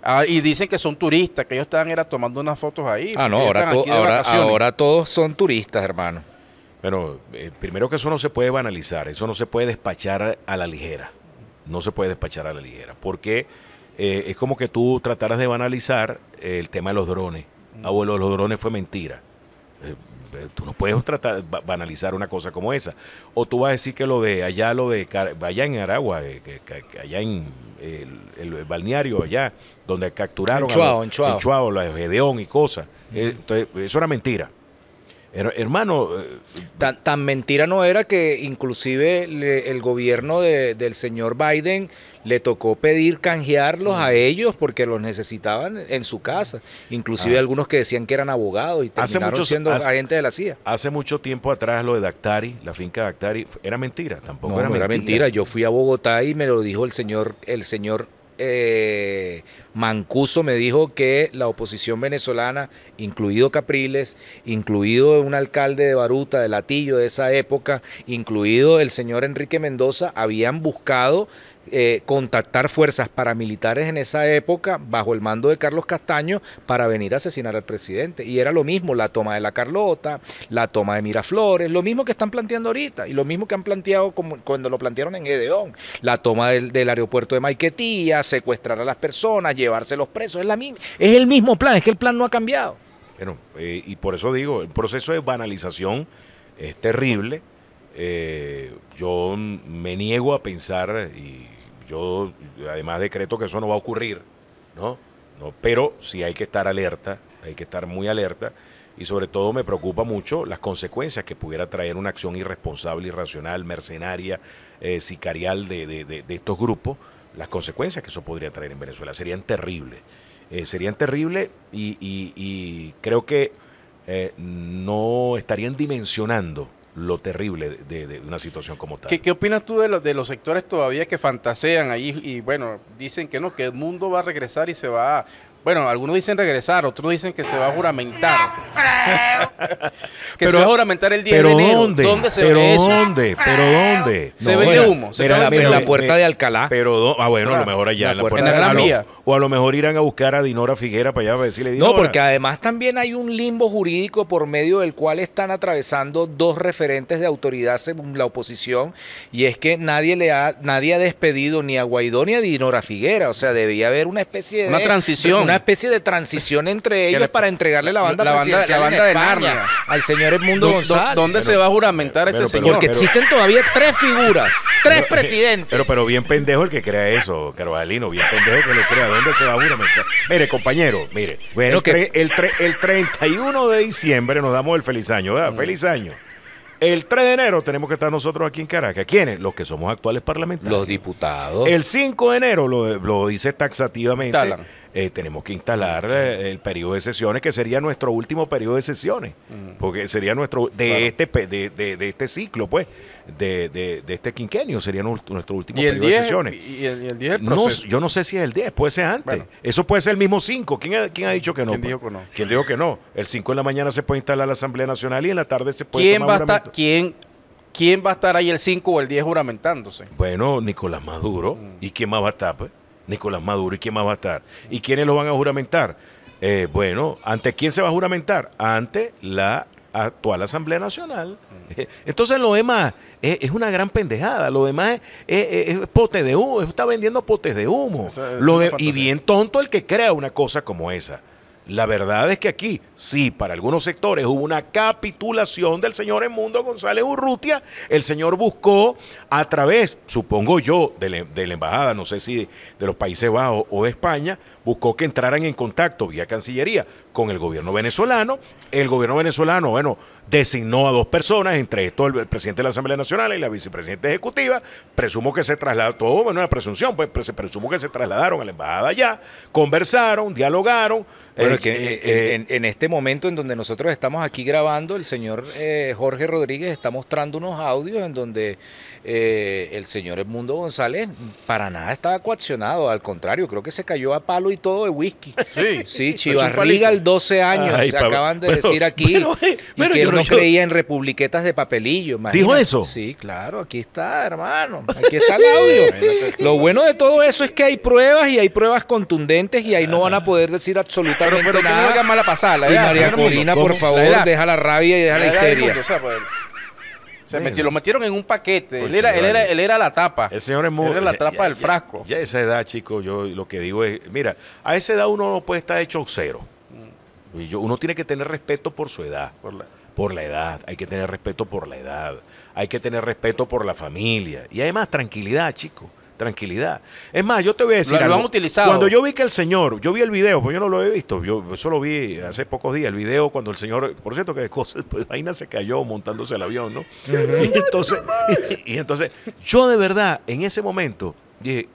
Ah, y dicen que son turistas, que ellos estaban era, tomando unas fotos ahí. Ah, no, ahora, ahora, todos son turistas, hermano. Bueno, eh, primero que eso no se puede banalizar, eso no se puede despachar a la ligera. No se puede despachar a la ligera, porque eh, es como que tú trataras de banalizar el tema de los drones. Mm. Abuelo, los drones fue mentira. Eh, tú no puedes tratar banalizar una cosa como esa. O tú vas a decir que lo de allá, lo de eh, allá en Aragua, allá en el, balneario, allá donde capturaron en Chuao, a y cosas. Eh, eso era mentira hermano... Eh, tan, mentira no era que inclusive el gobierno del señor Biden le tocó pedir canjearlos a ellos porque los necesitaban en su casa. Inclusive ah. algunos que decían que eran abogados y terminaron mucho, siendo agentes de la CIA. Hace mucho tiempo atrás lo de Dactari, la finca Dactari, era mentira, tampoco era, mentira. era mentira. Yo fui a Bogotá y me lo dijo el señor, el señor eh, Mancuso me dijo que la oposición venezolana, incluido Capriles, incluido un alcalde de Baruta, de Latillo de esa época, incluido el señor Enrique Mendoza, habían buscado eh, contactar fuerzas paramilitares en esa época bajo el mando de Carlos Castaño para venir a asesinar al presidente. Y era lo mismo, la toma de la Carlota, la toma de Miraflores, lo mismo que están planteando ahorita y lo mismo que han planteado cuando lo plantearon en Edeón. la toma del, aeropuerto de Maiquetía, secuestrar a las personas, llevarse los presos, es, la, es el mismo plan, es que el plan no ha cambiado. Bueno, eh, y por eso digo, el proceso de banalización es terrible. Eh, yo me niego a pensar, y yo además decreto que eso no va a ocurrir, ¿no? ¿no? Pero sí hay que estar alerta, hay que estar muy alerta y sobre todo me preocupa mucho las consecuencias que pudiera traer una acción irresponsable, irracional, mercenaria, eh, sicarial de, de, de, estos grupos, las consecuencias que eso podría traer en Venezuela serían terribles. Eh, serían terribles y, creo que eh, no estarían dimensionando lo terrible de, una situación como tal. ¿Qué, opinas tú de, los de los sectores todavía que fantasean ahí y bueno, dicen que no, que el mundo va a regresar y se va a, bueno, algunos dicen regresar, otros dicen que se va a juramentar. que se va a juramentar el día de ¿Dónde? ¿Dónde ¿Pero dónde? ¿Pero dónde? Se ve humo. Se en la puerta de Alcalá. Pero, ah, bueno, a lo mejor allá. en La puerta, de la O a lo mejor irán a buscar a Dinora Figuera para allá a decirle No, porque además también hay un limbo jurídico por medio del cual están atravesando dos referentes de autoridad según la oposición. Y es que nadie le ha, nadie ha despedido ni a Guaidó ni a Dinora Figuera. O sea, debía haber una especie de. Una transición. Una especie de transición entre ellos para entregarle la banda la de al señor Edmundo González. ¿Dónde se va a juramentar ese señor? Porque existen todavía tres figuras, tres presidentes. Pero, pero bien pendejo el que crea eso, Carvalino, bien pendejo el que lo crea. ¿Dónde se va a juramentar? Mire, compañero, mire. Bueno, el, el 31 de diciembre nos damos el feliz año, ¿verdad? Mm. Feliz año. El 3 de enero tenemos que estar nosotros aquí en Caracas. ¿Quiénes? Los que somos actuales parlamentarios. Los diputados. El 5 de enero lo, dice taxativamente. Eh, tenemos que instalar eh, el periodo de sesiones, que sería nuestro último periodo de sesiones, porque sería nuestro, de, este, de, este ciclo, pues, de, de este quinquenio, sería nuestro, último periodo de sesiones. ¿Y el, y 10 no, Yo no sé si es el 10, puede ser antes. Eso puede ser el mismo 5. ¿Quién ha, ha dicho que no? ¿Quién dijo pues, que no? ¿Quién dijo que no? El 5 de la mañana se puede instalar la Asamblea Nacional y en la tarde se puede ¿Quién va a estar, ¿Quién va a estar ahí el 5 o el 10 juramentándose? Bueno, Nicolás Maduro. Mm. ¿Y quién más va a estar? Pues? Nicolás Maduro. ¿Y quién más va a estar? ¿Y quiénes lo van a juramentar? Eh, bueno, ¿ante quién se va a juramentar? Ante la actual Asamblea Nacional. Mm. Entonces lo demás es, una gran pendejada, lo demás es, potes de humo, está vendiendo potes de humo. lo y bien tonto el que crea una cosa como esa. La verdad es que aquí, sí, para algunos sectores hubo una capitulación del señor Edmundo González Urrutia. El señor buscó a través, supongo yo, de la, embajada, no sé si de, los Países Bajos o de España, buscó que entraran en contacto vía Cancillería con el gobierno venezolano. El gobierno venezolano, bueno, designó a dos personas, entre esto el, presidente de la Asamblea Nacional y la vicepresidenta ejecutiva. Presumo que se trasladaron, todo bueno, una presunción, pues se presumo que se trasladaron a la embajada allá, conversaron, dialogaron. Este, eh, en, este momento en donde nosotros estamos aquí grabando, el señor eh, Jorge Rodríguez está mostrando unos audios en donde eh, el señor Edmundo González para nada estaba coaccionado, al contrario, creo que se cayó a palo y todo de whisky. Sí, sí Chivarriga al 12 años, se acaban de decir aquí, eh, que no creía en republiquetas de papelillo. ¿Dijo eso? Sí, claro, aquí está, hermano, aquí está el audio. Lo bueno de todo eso es que hay pruebas y hay pruebas contundentes y ahí no van a ah. poder decir absolutamente nada. que no mala pasada. María Corina, por favor, deja la rabia y deja la, histeria. Pues. Se lo metieron en un paquete. Pues él era, la tapa. El señor es muy. Él era la tapa del frasco. Ya, a esa edad, chicos, yo lo que digo es: mira, a esa edad uno no puede estar hecho cero. Mm. Y uno tiene que tener respeto por su edad. Por por la edad. Hay que tener respeto por la edad. Hay que tener respeto por la familia. Y además, tranquilidad, chicos tranquilidad. Es más, yo te voy a decir. Cuando yo vi que el señor, yo vi el video, pues yo no lo he visto, yo solo vi hace pocos días, el video cuando el señor, por cierto que cosas, pues Vaina se cayó montándose el avión, ¿no? y, entonces, yo de verdad, en ese momento, dije,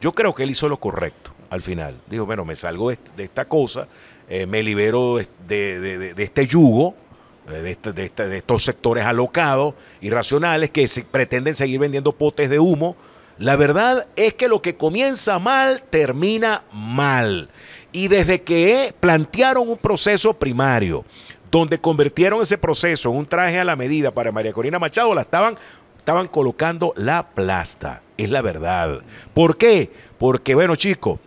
yo creo que él hizo lo correcto al final. Dijo, bueno, me salgo de, esta cosa, eh, me libero de, este yugo, eh, de, este, este, de, estos sectores alocados, irracionales, que se pretenden seguir vendiendo potes de humo la verdad es que lo que comienza mal termina mal. Y desde que plantearon un proceso primario, donde convirtieron ese proceso en un traje a la medida para María Corina Machado, la estaban, estaban colocando la plasta. Es la verdad. ¿Por qué? Porque, bueno, chicos,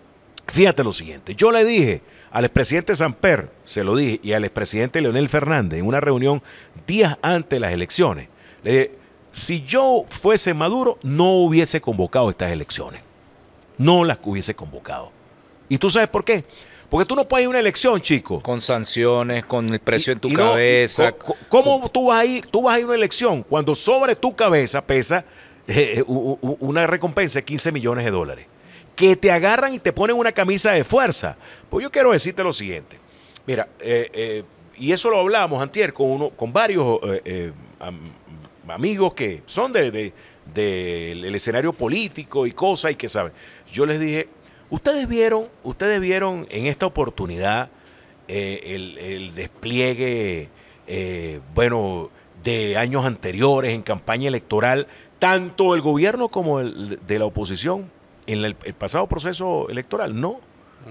fíjate lo siguiente. Yo le dije al expresidente Samper, se lo dije, y al expresidente Leonel Fernández en una reunión días antes de las elecciones. Le dije, si yo fuese Maduro, no hubiese convocado estas elecciones. No las hubiese convocado. ¿Y tú sabes por qué? Porque tú no puedes ir a una elección, chico. Con sanciones, con el precio en tu cabeza. ¿Cómo tú vas, a ir, tú vas a una elección cuando sobre tu cabeza pesa eh, eh, una recompensa de 15 millones de dólares? Que te agarran y te ponen una camisa de fuerza. Pues yo quiero decirte lo siguiente. Mira, eh, y eso lo hablábamos antier con, uno, con varios amigos que son del de, escenario político y cosas y que saben. Yo les dije, ustedes vieron, ustedes vieron en esta oportunidad eh, el, despliegue, eh, bueno, de años anteriores en campaña electoral, tanto el gobierno como el de la oposición en el, pasado proceso electoral. No,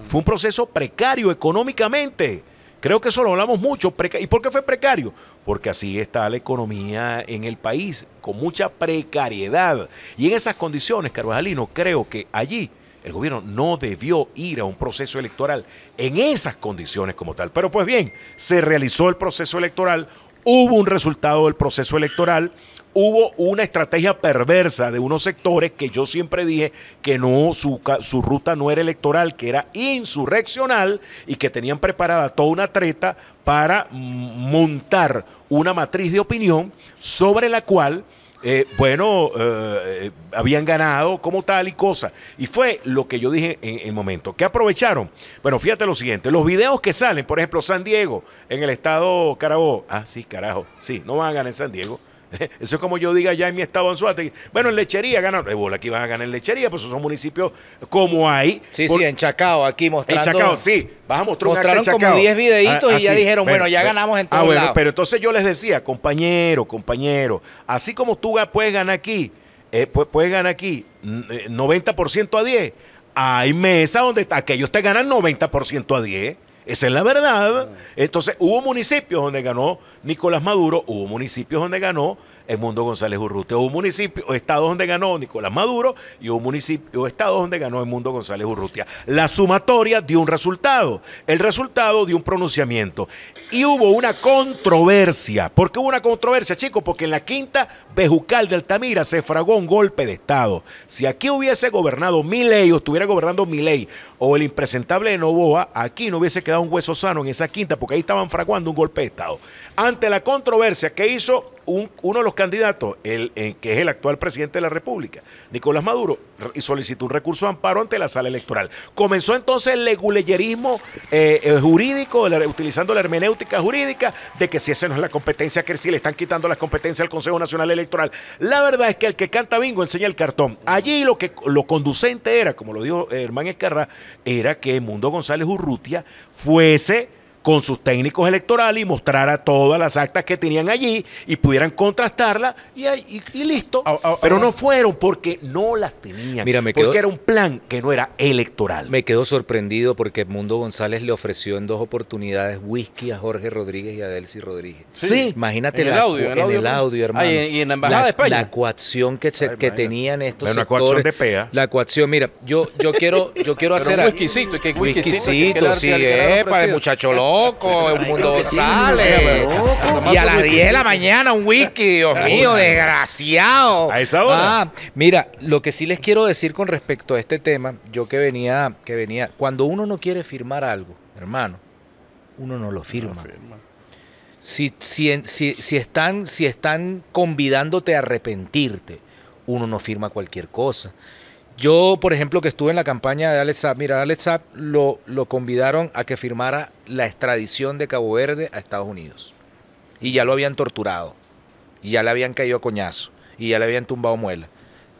fue un proceso precario económicamente Creo que eso lo hablamos mucho. ¿Y por qué fue precario? Porque así está la economía en el país, con mucha precariedad. Y en esas condiciones, Carvajalino, creo que allí el gobierno no debió ir a un proceso electoral en esas condiciones como tal. Pero pues bien, se realizó el proceso electoral, hubo un resultado del proceso electoral hubo una estrategia perversa de unos sectores que yo siempre dije que no, su, ruta no era electoral, que era insurreccional y que tenían preparada toda una treta para montar una matriz de opinión sobre la cual eh, bueno, eh, habían ganado como tal y cosa. Y fue lo que yo dije en el momento. ¿Qué aprovecharon? Bueno, fíjate lo siguiente. Los videos que salen, por ejemplo, San Diego, en el estado Carabobo. Ah, sí, carajo. Sí, no van a ganar en San Diego. Eso es como yo diga ya en mi estado en Suárez. Bueno, en lechería ganaron. Eh, bola, aquí van a ganar en lechería, pues son municipios como hay. Sí, sí, en Chacao, aquí mostrando. En Chacao, sí. Vas a mostrar mostraron como 10 videitos ah, y ya dijeron, bueno, ya ganamos en todo. ah, Pero entonces yo les decía, compañero, compañero, así como tú puedes ganar aquí, eh, puedes ganar aquí 90% eh, a 10, hay mesas donde aquellos te ganan 90% a 10. Esa es la verdad. Entonces, hubo municipios donde ganó Nicolás Maduro, hubo municipios donde ganó Mundo González Urrutia. Un municipio, o estado donde ganó Nicolás Maduro y un municipio, o estado donde ganó Mundo González Urrutia. La sumatoria dio un resultado, el resultado dio un pronunciamiento. Y hubo una controversia. ¿Por qué hubo una controversia, chicos? Porque en la quinta Bejucal de Altamira se fragó un golpe de Estado. Si aquí hubiese gobernado ley o estuviera gobernando ley o el impresentable de Novoa, aquí no hubiese quedado un hueso sano en esa quinta porque ahí estaban fraguando un golpe de Estado. Ante la controversia que hizo uno de los candidatos, el, eh, que es el actual presidente de la República, Nicolás Maduro, y solicitó un recurso de amparo ante la sala electoral. Comenzó entonces el leguleyerismo eh, eh, jurídico, utilizando la hermenéutica jurídica, de que si esa no es la competencia, que si le están quitando las competencias al Consejo Nacional Electoral. La verdad es que el que canta bingo enseña el cartón. Allí lo que lo conducente era, como lo dijo Hermán Escarra, era que Mundo González Urrutia fuese con sus técnicos electorales y mostrara todas las actas que tenían allí y pudieran contrastarlas y, listo. Pero no fueron porque no las tenían. Mira, me porque era un plan que no era electoral. Me quedo sorprendido porque Mundo González le ofreció en dos oportunidades whisky a Jorge Rodríguez y a Delcy Rodríguez. Sí. Imagínate en el audio. la Embajada de España. La coacción que, tenían estos La coacción Mira, yo, yo quiero, yo quiero hacer... Pero un sí, loco, mundo sale Y a las 10 de la mañana un whisky, Dios mío, desgraciado. A esa hora. Ah, mira, lo que sí les quiero decir con respecto a este tema, yo que venía, que venía, cuando uno no quiere firmar algo, hermano, uno no lo firma. Si, si, si, están, si están convidándote a arrepentirte, uno no firma cualquier cosa. Yo, por ejemplo, que estuve en la campaña de Alex Saab, mira, Alex Saab lo, convidaron a que firmara la extradición de Cabo Verde a Estados Unidos. Y ya lo habían torturado. Y ya le habían caído a coñazo. Y ya le habían tumbado muela.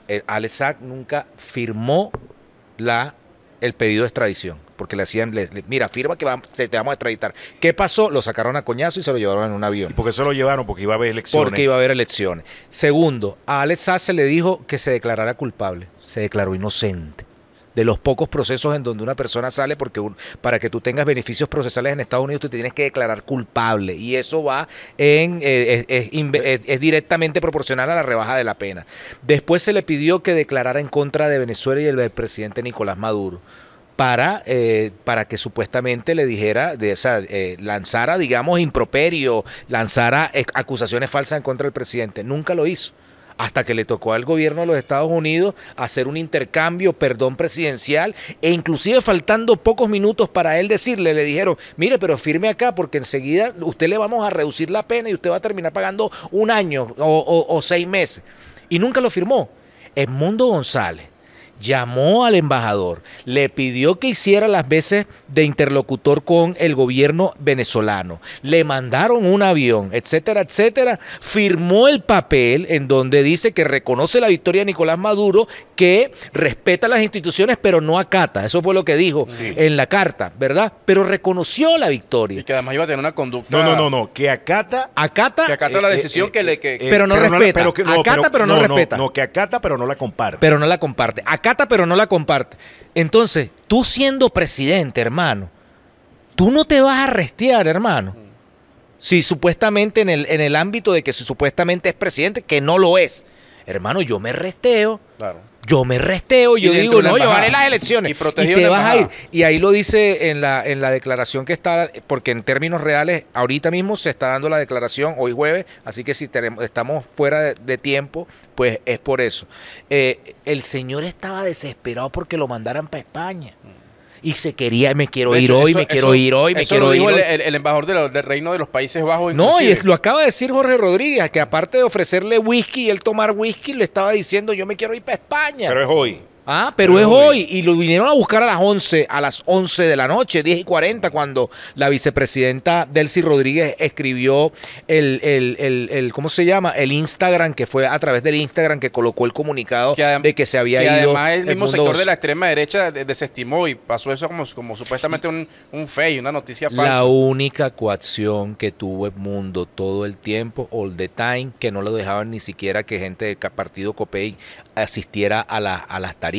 El, eh, Alex Saab nunca firmó la, el pedido de extradición porque le hacían, mira, firma que te, vamos a extraditar. ¿Qué pasó? Lo sacaron a coñazo y se lo llevaron en un avión. ¿Y por qué se lo llevaron? Porque iba a haber elecciones. Porque iba a haber elecciones. Segundo, a Alex Sass se le dijo que se declarara culpable. Se declaró inocente de los pocos procesos en donde una persona sale, porque para que tú tengas beneficios procesales en Estados Unidos, tú te tienes que declarar culpable. Y eso va en eh, es, es, directamente proporcional a la rebaja de la pena. Después se le pidió que declarara en contra de Venezuela y el presidente Nicolás Maduro para, eh, para que supuestamente le dijera, de, o sea, eh, lanzara, digamos, improperio, lanzara acusaciones falsas en contra del presidente. Nunca lo hizo. Hasta que le tocó al gobierno de los Estados Unidos hacer un intercambio, perdón presidencial, e inclusive faltando pocos minutos para él decirle, le dijeron, mire, pero firme acá porque enseguida usted le vamos a reducir la pena y usted va a terminar pagando un año o, o seis meses. Y nunca lo firmó. Edmundo González llamó al embajador, le pidió que hiciera las veces de interlocutor con el gobierno venezolano, le mandaron un avión, etcétera, etcétera, firmó el papel en donde dice que reconoce la victoria de Nicolás Maduro, que respeta las instituciones, pero no acata. Eso fue lo que dijo en la carta, ¿verdad? Pero reconoció la victoria. Y que además iba a tener una conducta. No, no, no, no. que acata. Acata. Que acata la eh, decisión eh, que eh, le. Que, pero no respeta. que, acata, pero, no, respeta. No, que acata, pero no la comparte. Pero no la comparte. Acata cata pero no la comparte. Entonces, tú siendo presidente, hermano, tú no te vas a restear, hermano. Si supuestamente en el, en el ámbito de que si supuestamente es presidente, que no lo es. Hermano, yo me resteo. Claro yo me resteo, yo digo, no, yo gané las elecciones. Y, y te vas a ir. Y ahí lo dice en la, en la declaración que está, porque en términos reales, ahorita mismo se está dando la declaración, hoy jueves, así que si tenemos, estamos fuera de, tiempo, pues es por eso. Eh, el señor estaba desesperado porque lo mandaran para España y se quería, me quiero ir hoy, me quiero ir hoy, me quiero ir hoy. El, embajador del Reino de los Países Bajos. No, y lo acaba de decir Jorge Rodríguez, que aparte de ofrecerle whisky y él tomar whisky, le estaba diciendo yo me quiero ir para España. Pero es hoy. Ah, pero, es hoy. Y lo vinieron a buscar a las 11, a las 11 de la noche, 10 y 40, cuando la vicepresidenta Delcy Rodríguez escribió el, el, el, el ¿cómo se llama? El Instagram, que fue a través del Instagram que colocó el comunicado de que se había ido. además el mismo sector de la extrema derecha desestimó y pasó eso como, como supuestamente un, un fake, una noticia falsa. La única coacción que tuvo el mundo todo el tiempo, all the time, que no lo dejaban ni siquiera que gente del partido COPEI asistiera a, a las tareas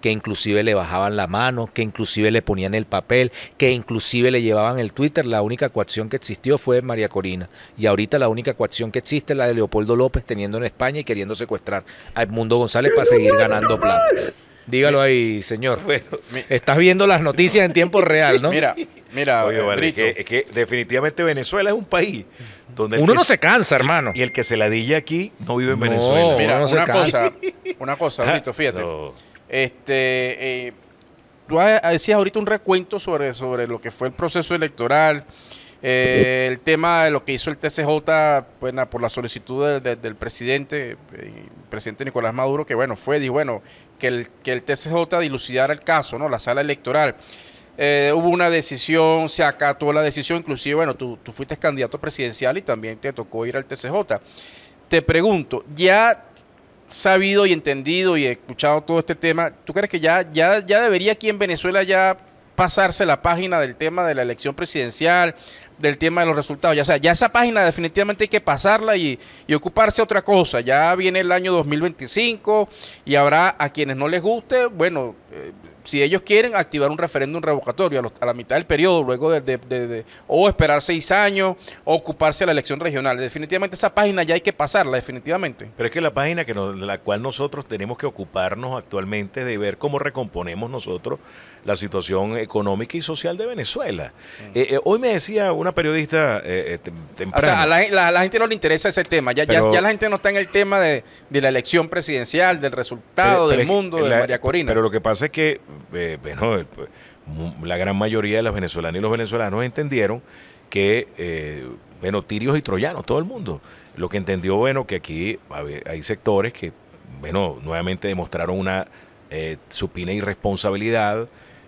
que inclusive le bajaban la mano, que inclusive le ponían el papel, que inclusive le llevaban el Twitter. La única coacción que existió fue María Corina. Y ahorita la única coacción que existe es la de Leopoldo López teniendo en España y queriendo secuestrar a Edmundo González para seguir ganando plata. Dígalo ahí, señor. Estás viendo las noticias en tiempo real, ¿no? Mira, Mira, es, que, definitivamente Venezuela es un país donde uno no se cansa, hermano. Y el que se la ladilla aquí no vive en Venezuela. Mira, no una, cosa, una cosa, ahorita, fíjate. Este, eh, tú decías ahorita un recuento sobre, sobre lo que fue el proceso electoral. Eh, el tema de lo que hizo el TCJ pues, por la solicitud del presidente, eh, presidente Nicolás Maduro, que bueno, fue, dijo, bueno, que el, que el TCJ dilucidara el caso, ¿no? La sala electoral. Eh, hubo una decisión, se acató la decisión, inclusive, bueno, tú, fuiste candidato presidencial y también te tocó ir al TCJ. Te pregunto, ya sabido y entendido y escuchado todo este tema, ¿tú crees que ya, ya, ya debería aquí en Venezuela ya pasarse la página del tema de la elección presidencial, del tema de los resultados. Ya, sea, ya esa página definitivamente hay que pasarla y, y, ocuparse otra cosa. Ya viene el año 2025 y habrá a quienes no les guste, bueno, eh, si ellos quieren, activar un referéndum revocatorio a, la mitad del periodo, luego de, de, de, o esperar seis años, o ocuparse a la elección regional. Definitivamente esa página ya hay que pasarla, definitivamente. Pero es que la página que la cual nosotros tenemos que ocuparnos actualmente de ver cómo recomponemos nosotros la situación económica y social de Venezuela. Eh, eh, hoy me decía una periodista eh, eh a la, gente no le interesa ese tema. Ya, la gente no está en el tema de, la elección presidencial, del resultado, del mundo, de María Corina. Pero lo que pasa es que, bueno, pues, la gran mayoría de las venezolanas y los venezolanos entendieron que, bueno, tirios y troyanos, todo el mundo. Lo que entendió, bueno, que aquí hay sectores que, bueno, nuevamente demostraron una supina irresponsabilidad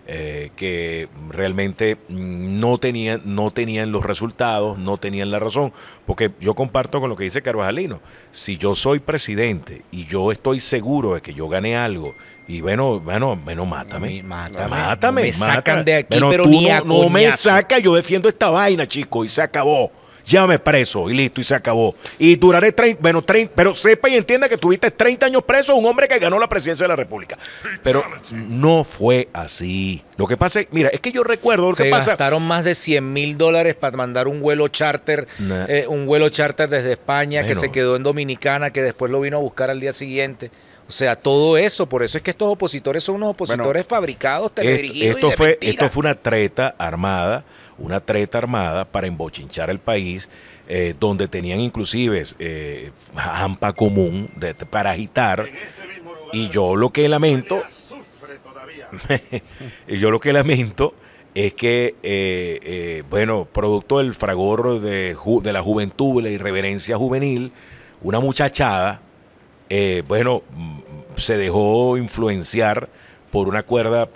eh, que realmente mm, no tenían, no tenían los resultados, no tenían la razón. Porque yo comparto con lo que dice Carvajalino. Si yo soy presidente y yo estoy seguro de que yo gané algo, y bueno, bueno, bueno, mátame. Mátame. Mátame. me sacan de aquí, pero no, no me saca, yo defiendo esta vaina, chico, y se acabó llame preso y listo, y se acabó. Y duraré 30, bueno, 30, pero sepa y entienda que tuviste 30 años preso, un hombre que ganó la presidencia de la República. Pero no fue así. Lo que pasa es, mira, es que yo recuerdo lo que pasa. gastaron más de 100 mil dólares para mandar un vuelo charter, eh, un vuelo charter desde España que se quedó en Dominicana, que después lo vino a buscar al día siguiente. O sea, todo eso, por eso es que estos opositores son unos opositores fabricados, teledirigidos. Esto, fue, esto fue una treta armada una treta armada para embochinchar el país, eh, donde tenían inclusive eh, AMPA común para agitar. Este y yo lo que lamento, y yo lo que lamento es que, eh, bueno, producto del fragor de, la juventud, la irreverencia juvenil, una muchachada, bueno, mm, se dejó influenciar por una cuerda,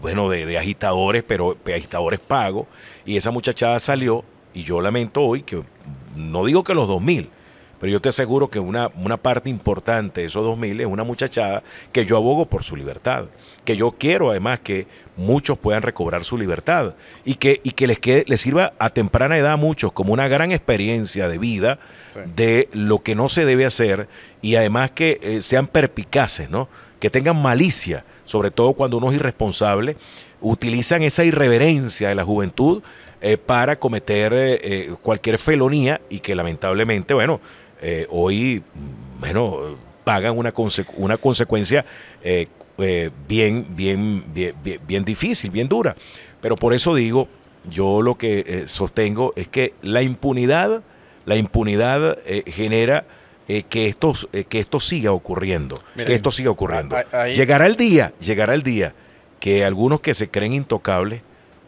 bueno, de, de, agitadores, pero agitadores pagos, y esa muchachada salió, y yo lamento hoy que, no digo que los 2000, pero yo te aseguro que una, una parte importante de esos 2000 es una muchachada que yo abogo por su libertad, que yo quiero además que muchos puedan recobrar su libertad y que, y que les, quede, les sirva a temprana edad a muchos como una gran experiencia de vida de lo que no se debe hacer y además que eh, sean perpicaces, ¿no? que tengan malicia, sobre todo cuando uno es irresponsable, utilizan esa irreverencia de la juventud eh, para cometer eh, eh, cualquier felonía y que lamentablemente, bueno, hoy, bueno, pagan una, una consecuencia bien, bien, bien, bien difícil, bien dura. Pero por eso digo, yo lo que sostengo es que la impunidad, la impunidad genera eh, que, esto, eh, que esto siga ocurriendo. que esto siga ocurriendo. llegará el día, llegará el día que algunos que se creen intocables,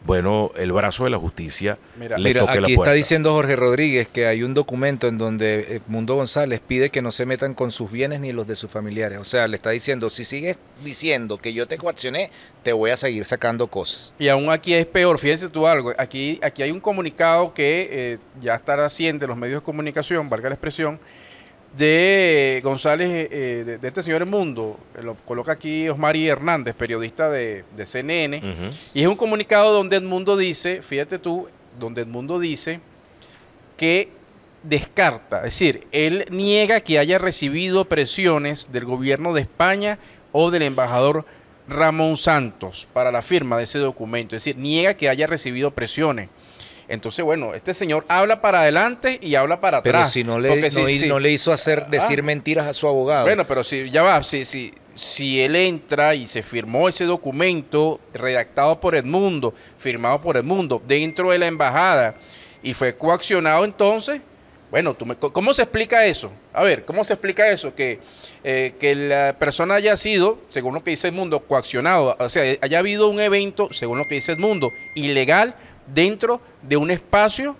bueno, el brazo de la justicia mira, toque la puerta. Aquí está diciendo Jorge Rodríguez que hay un documento en donde eh, Mundo González pide que no se metan con sus bienes ni los de sus familiares. O sea, le está diciendo, si sigues diciendo que yo te coaccioné, te voy a seguir sacando cosas. Y aún aquí es peor, fíjense tú algo, aquí, aquí hay un comunicado que ya estará haciendo los medios de comunicación, valga la expresión, de González, eh, eh, de, este señor El Mundo, eh, lo coloca aquí Osmari Hernández, periodista de, CNN, y es un comunicado donde Edmundo dice, fíjate tú, donde Edmundo dice que descarta, es decir, él niega que haya recibido presiones del gobierno de España o del embajador Ramón Santos para la firma de ese documento, es decir, niega que haya recibido presiones. Entonces, bueno, este señor habla para adelante y habla para atrás. Pero si no le, le hizo hacer ah, decir ah. mentiras a su abogado. Bueno, pero si ya va, si, si, si él entra y se firmó ese documento redactado por Edmundo, firmado por Edmundo, dentro de la embajada y fue coaccionado entonces, bueno, ¿cómo se explica eso? A ver, ¿cómo se explica eso? Que, eh, que la persona haya sido, según lo que dice Edmundo, coaccionado, o sea, haya habido un evento, según lo que dice Edmundo, ilegal dentro de un espacio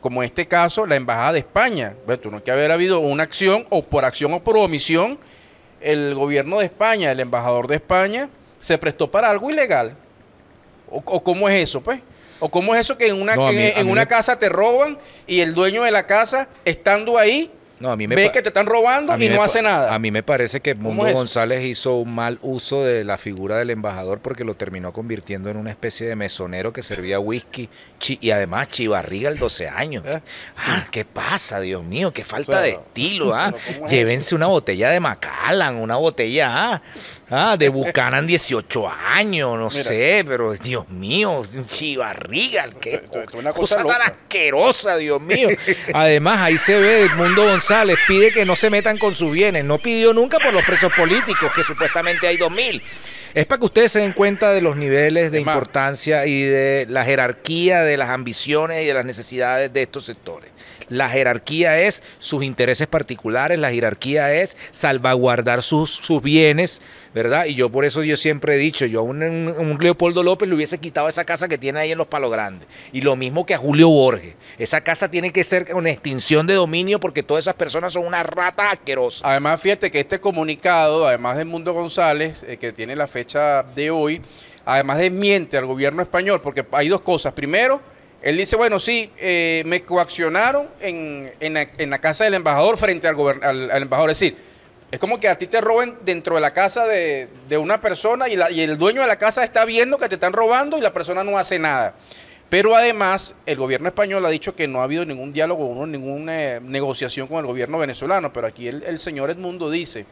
como en este caso la Embajada de España. tú no que haber habido una acción o por acción o por omisión, el gobierno de España, el embajador de España, se prestó para algo ilegal. ¿O, cómo es eso, pues? ¿O cómo es eso que en una, en, una casa te roban y el dueño de la casa, estando ahí, no, a mí me ve que te están robando y no hace nada. A mí me parece que Mundo González hizo un mal uso de la figura del embajador porque lo terminó convirtiendo en una especie de mesonero que servía whisky y además chivarriga el 12 años. ¿Eh? Ah, ¿Qué pasa, Dios mío? Qué falta de estilo. ¿ah? Llévense una botella de Macallan, una botella. Ah. Ah, de en 18 años, no sé, pero Dios mío, chivarriga, qué cosa, cosa tan asquerosa, Dios mío. Además, ahí se ve el Mundo González, pide que no se metan con sus bienes, no pidió nunca por los presos políticos, que supuestamente hay 2000. Es para que ustedes se den cuenta de los niveles de importancia y de la jerarquía de las ambiciones y de las necesidades de estos sectores. La jerarquía es sus intereses particulares, la jerarquía es salvaguardar sus, sus bienes, ¿verdad? Y yo por eso yo siempre he dicho, yo a un, Leopoldo López le hubiese quitado esa casa que tiene ahí en Los Palos Grandes. Y lo mismo que a Julio Borges. Esa casa tiene que ser una extinción de dominio porque todas esas personas son una rata asquerosa. Además, fíjate que este comunicado, además de Mundo González, eh, que tiene la fecha de hoy, además miente al gobierno español, porque hay dos cosas. Primero, él dice, bueno, sí, eh, me coaccionaron en, la, casa del embajador frente al, embajador. Es decir, es como que a ti te roben dentro de la casa de, una persona y, el dueño de la casa está viendo que te están robando y la persona no hace nada. Pero además, el gobierno español ha dicho que no ha habido ningún diálogo, ninguna eh, negociación con el gobierno venezolano. Pero aquí el señor Edmundo dice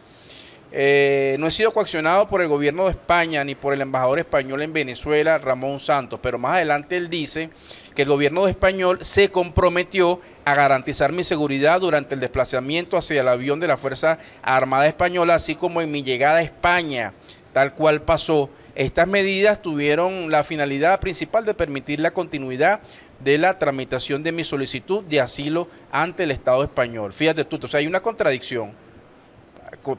eh, no he sido coaccionado por el gobierno de España ni por el embajador español en Venezuela, Ramón Santos, pero más adelante él dice que el gobierno de español se comprometió a garantizar mi seguridad durante el desplazamiento hacia el avión de la Fuerza Armada Española, así como en mi llegada a España, tal cual pasó. Estas medidas tuvieron la finalidad principal de permitir la continuidad de la tramitación de mi solicitud de asilo ante el Estado español. Fíjate tú, o sea, hay una contradicción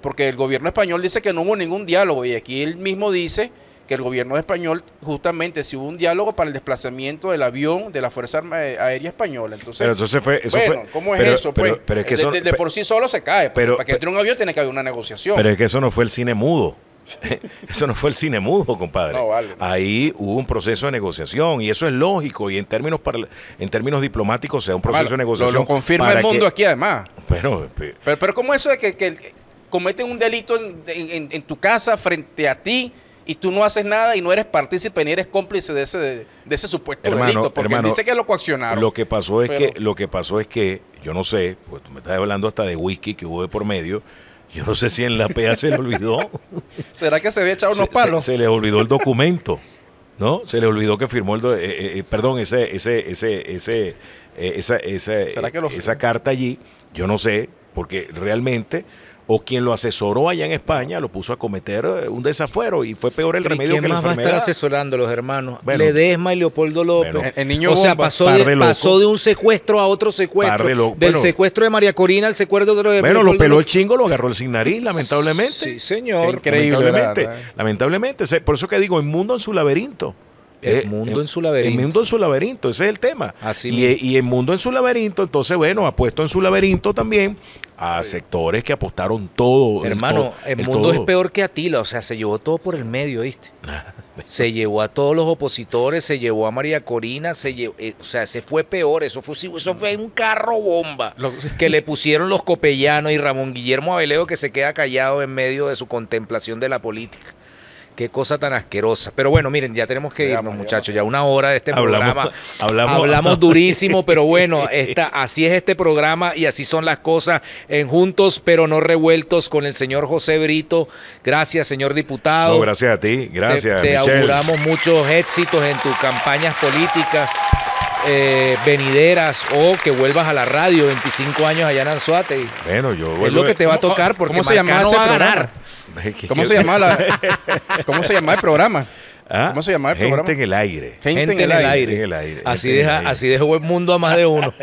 porque el gobierno español dice que no hubo ningún diálogo y aquí él mismo dice que el gobierno español justamente si hubo un diálogo para el desplazamiento del avión de la Fuerza Aérea Española. Entonces, bueno, ¿cómo es eso? pues? que de, por sí solo se cae, pues, pero, para que entre un avión tiene que haber una negociación. Pero es que eso no fue el cine mudo. eso no fue el cine mudo, compadre. Ahí hubo un proceso de negociación y eso es lógico y en términos para, en términos diplomáticos sea un proceso de negociación. Lo, confirma el mundo aquí además. Pero, pero, pero, ¿cómo eso de que cometen un delito en, tu casa frente a ti y tú no haces nada y no eres partícipe ni eres cómplice de ese, de, ese supuesto delito, porque dice que lo coaccionaron. Lo que pasó es que lo que pasó es que yo no sé, pues tú me estás hablando hasta de whisky que hubo de por medio. Yo no sé si en la PA se le olvidó. ¿Será que se había echado unos palos? Se, le olvidó el documento. ¿no? Se le olvidó que firmó el eh, eh, eh, perdón, ese, ese, ese, ese, esa, esa, esa carta allí. Yo no sé, porque realmente o quien lo asesoró allá en España lo puso a cometer eh, un desafuero y fue peor el remedio que la enfermedad. ¿Quién más va a estar asesorando los hermanos? Ledesma y Leopoldo López. el niño o sea, pasó, de, un secuestro a otro secuestro. del secuestro de María Corina al secuestro de Leopoldo Bueno, lo peló el chingo, lo agarró el sin nariz, lamentablemente. Sí, señor. Increíble. Lamentablemente. Eh. Por eso que digo, el mundo en su laberinto. El eh, mundo en su laberinto. El mundo en su laberinto, ese es el tema. Así y, y, el mundo en su laberinto, entonces, bueno, ha puesto en su laberinto también a sectores que apostaron todo. Hermano, el, mundo es peor que a Atila, o sea, se llevó todo por el medio, ¿viste? Ah, se llevó a todos los opositores, se llevó a María Corina, se eh, o sea, se fue peor, eso fue, eso fue un carro bomba que le pusieron los copellanos y Ramón Guillermo Aveleo que se queda callado en medio de su contemplación de la política. Qué cosa tan asquerosa. Pero bueno, miren, ya tenemos que irnos, muchachos. Ya una hora de este programa. Hablamos, durísimo, pero bueno, así es este programa y así son las cosas en Juntos, pero no revueltos con el señor José Brito. Gracias, señor diputado. gracias a ti, gracias. Te, te auguramos muchos éxitos en tus campañas políticas. Eh, venideras o que vuelvas a la radio 25 años allá en Anzuate. Bueno, yo vuelvo. Es lo que te va a tocar porque ¿cómo se llama va a ganar. ¿Cómo se llamaba ¿Cómo se llamaba el programa? el Gente en el aire. Gente, el Así deja, así dejó el mundo a más de uno.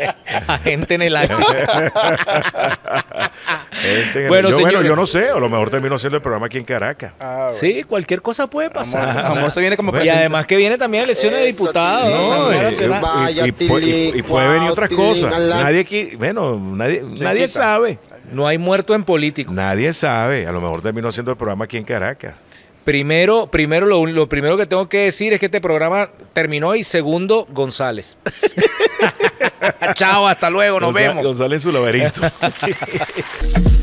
gente en el aire. bueno, Yo, no sé, a lo mejor termino haciendo el programa aquí en Caracas. Ah, sí, cualquier cosa puede pasar. Y además que viene también elecciones de diputados. y, puede venir otras cosas. Nadie aquí, bueno, nadie, nadie sabe. No hay muerto en político. Nadie sabe. A lo mejor terminó haciendo el programa aquí en Caracas. Primero, primero lo, primero que tengo que decir es que este programa terminó y segundo, González. Chao, hasta luego, nos vemos. González en su laberinto.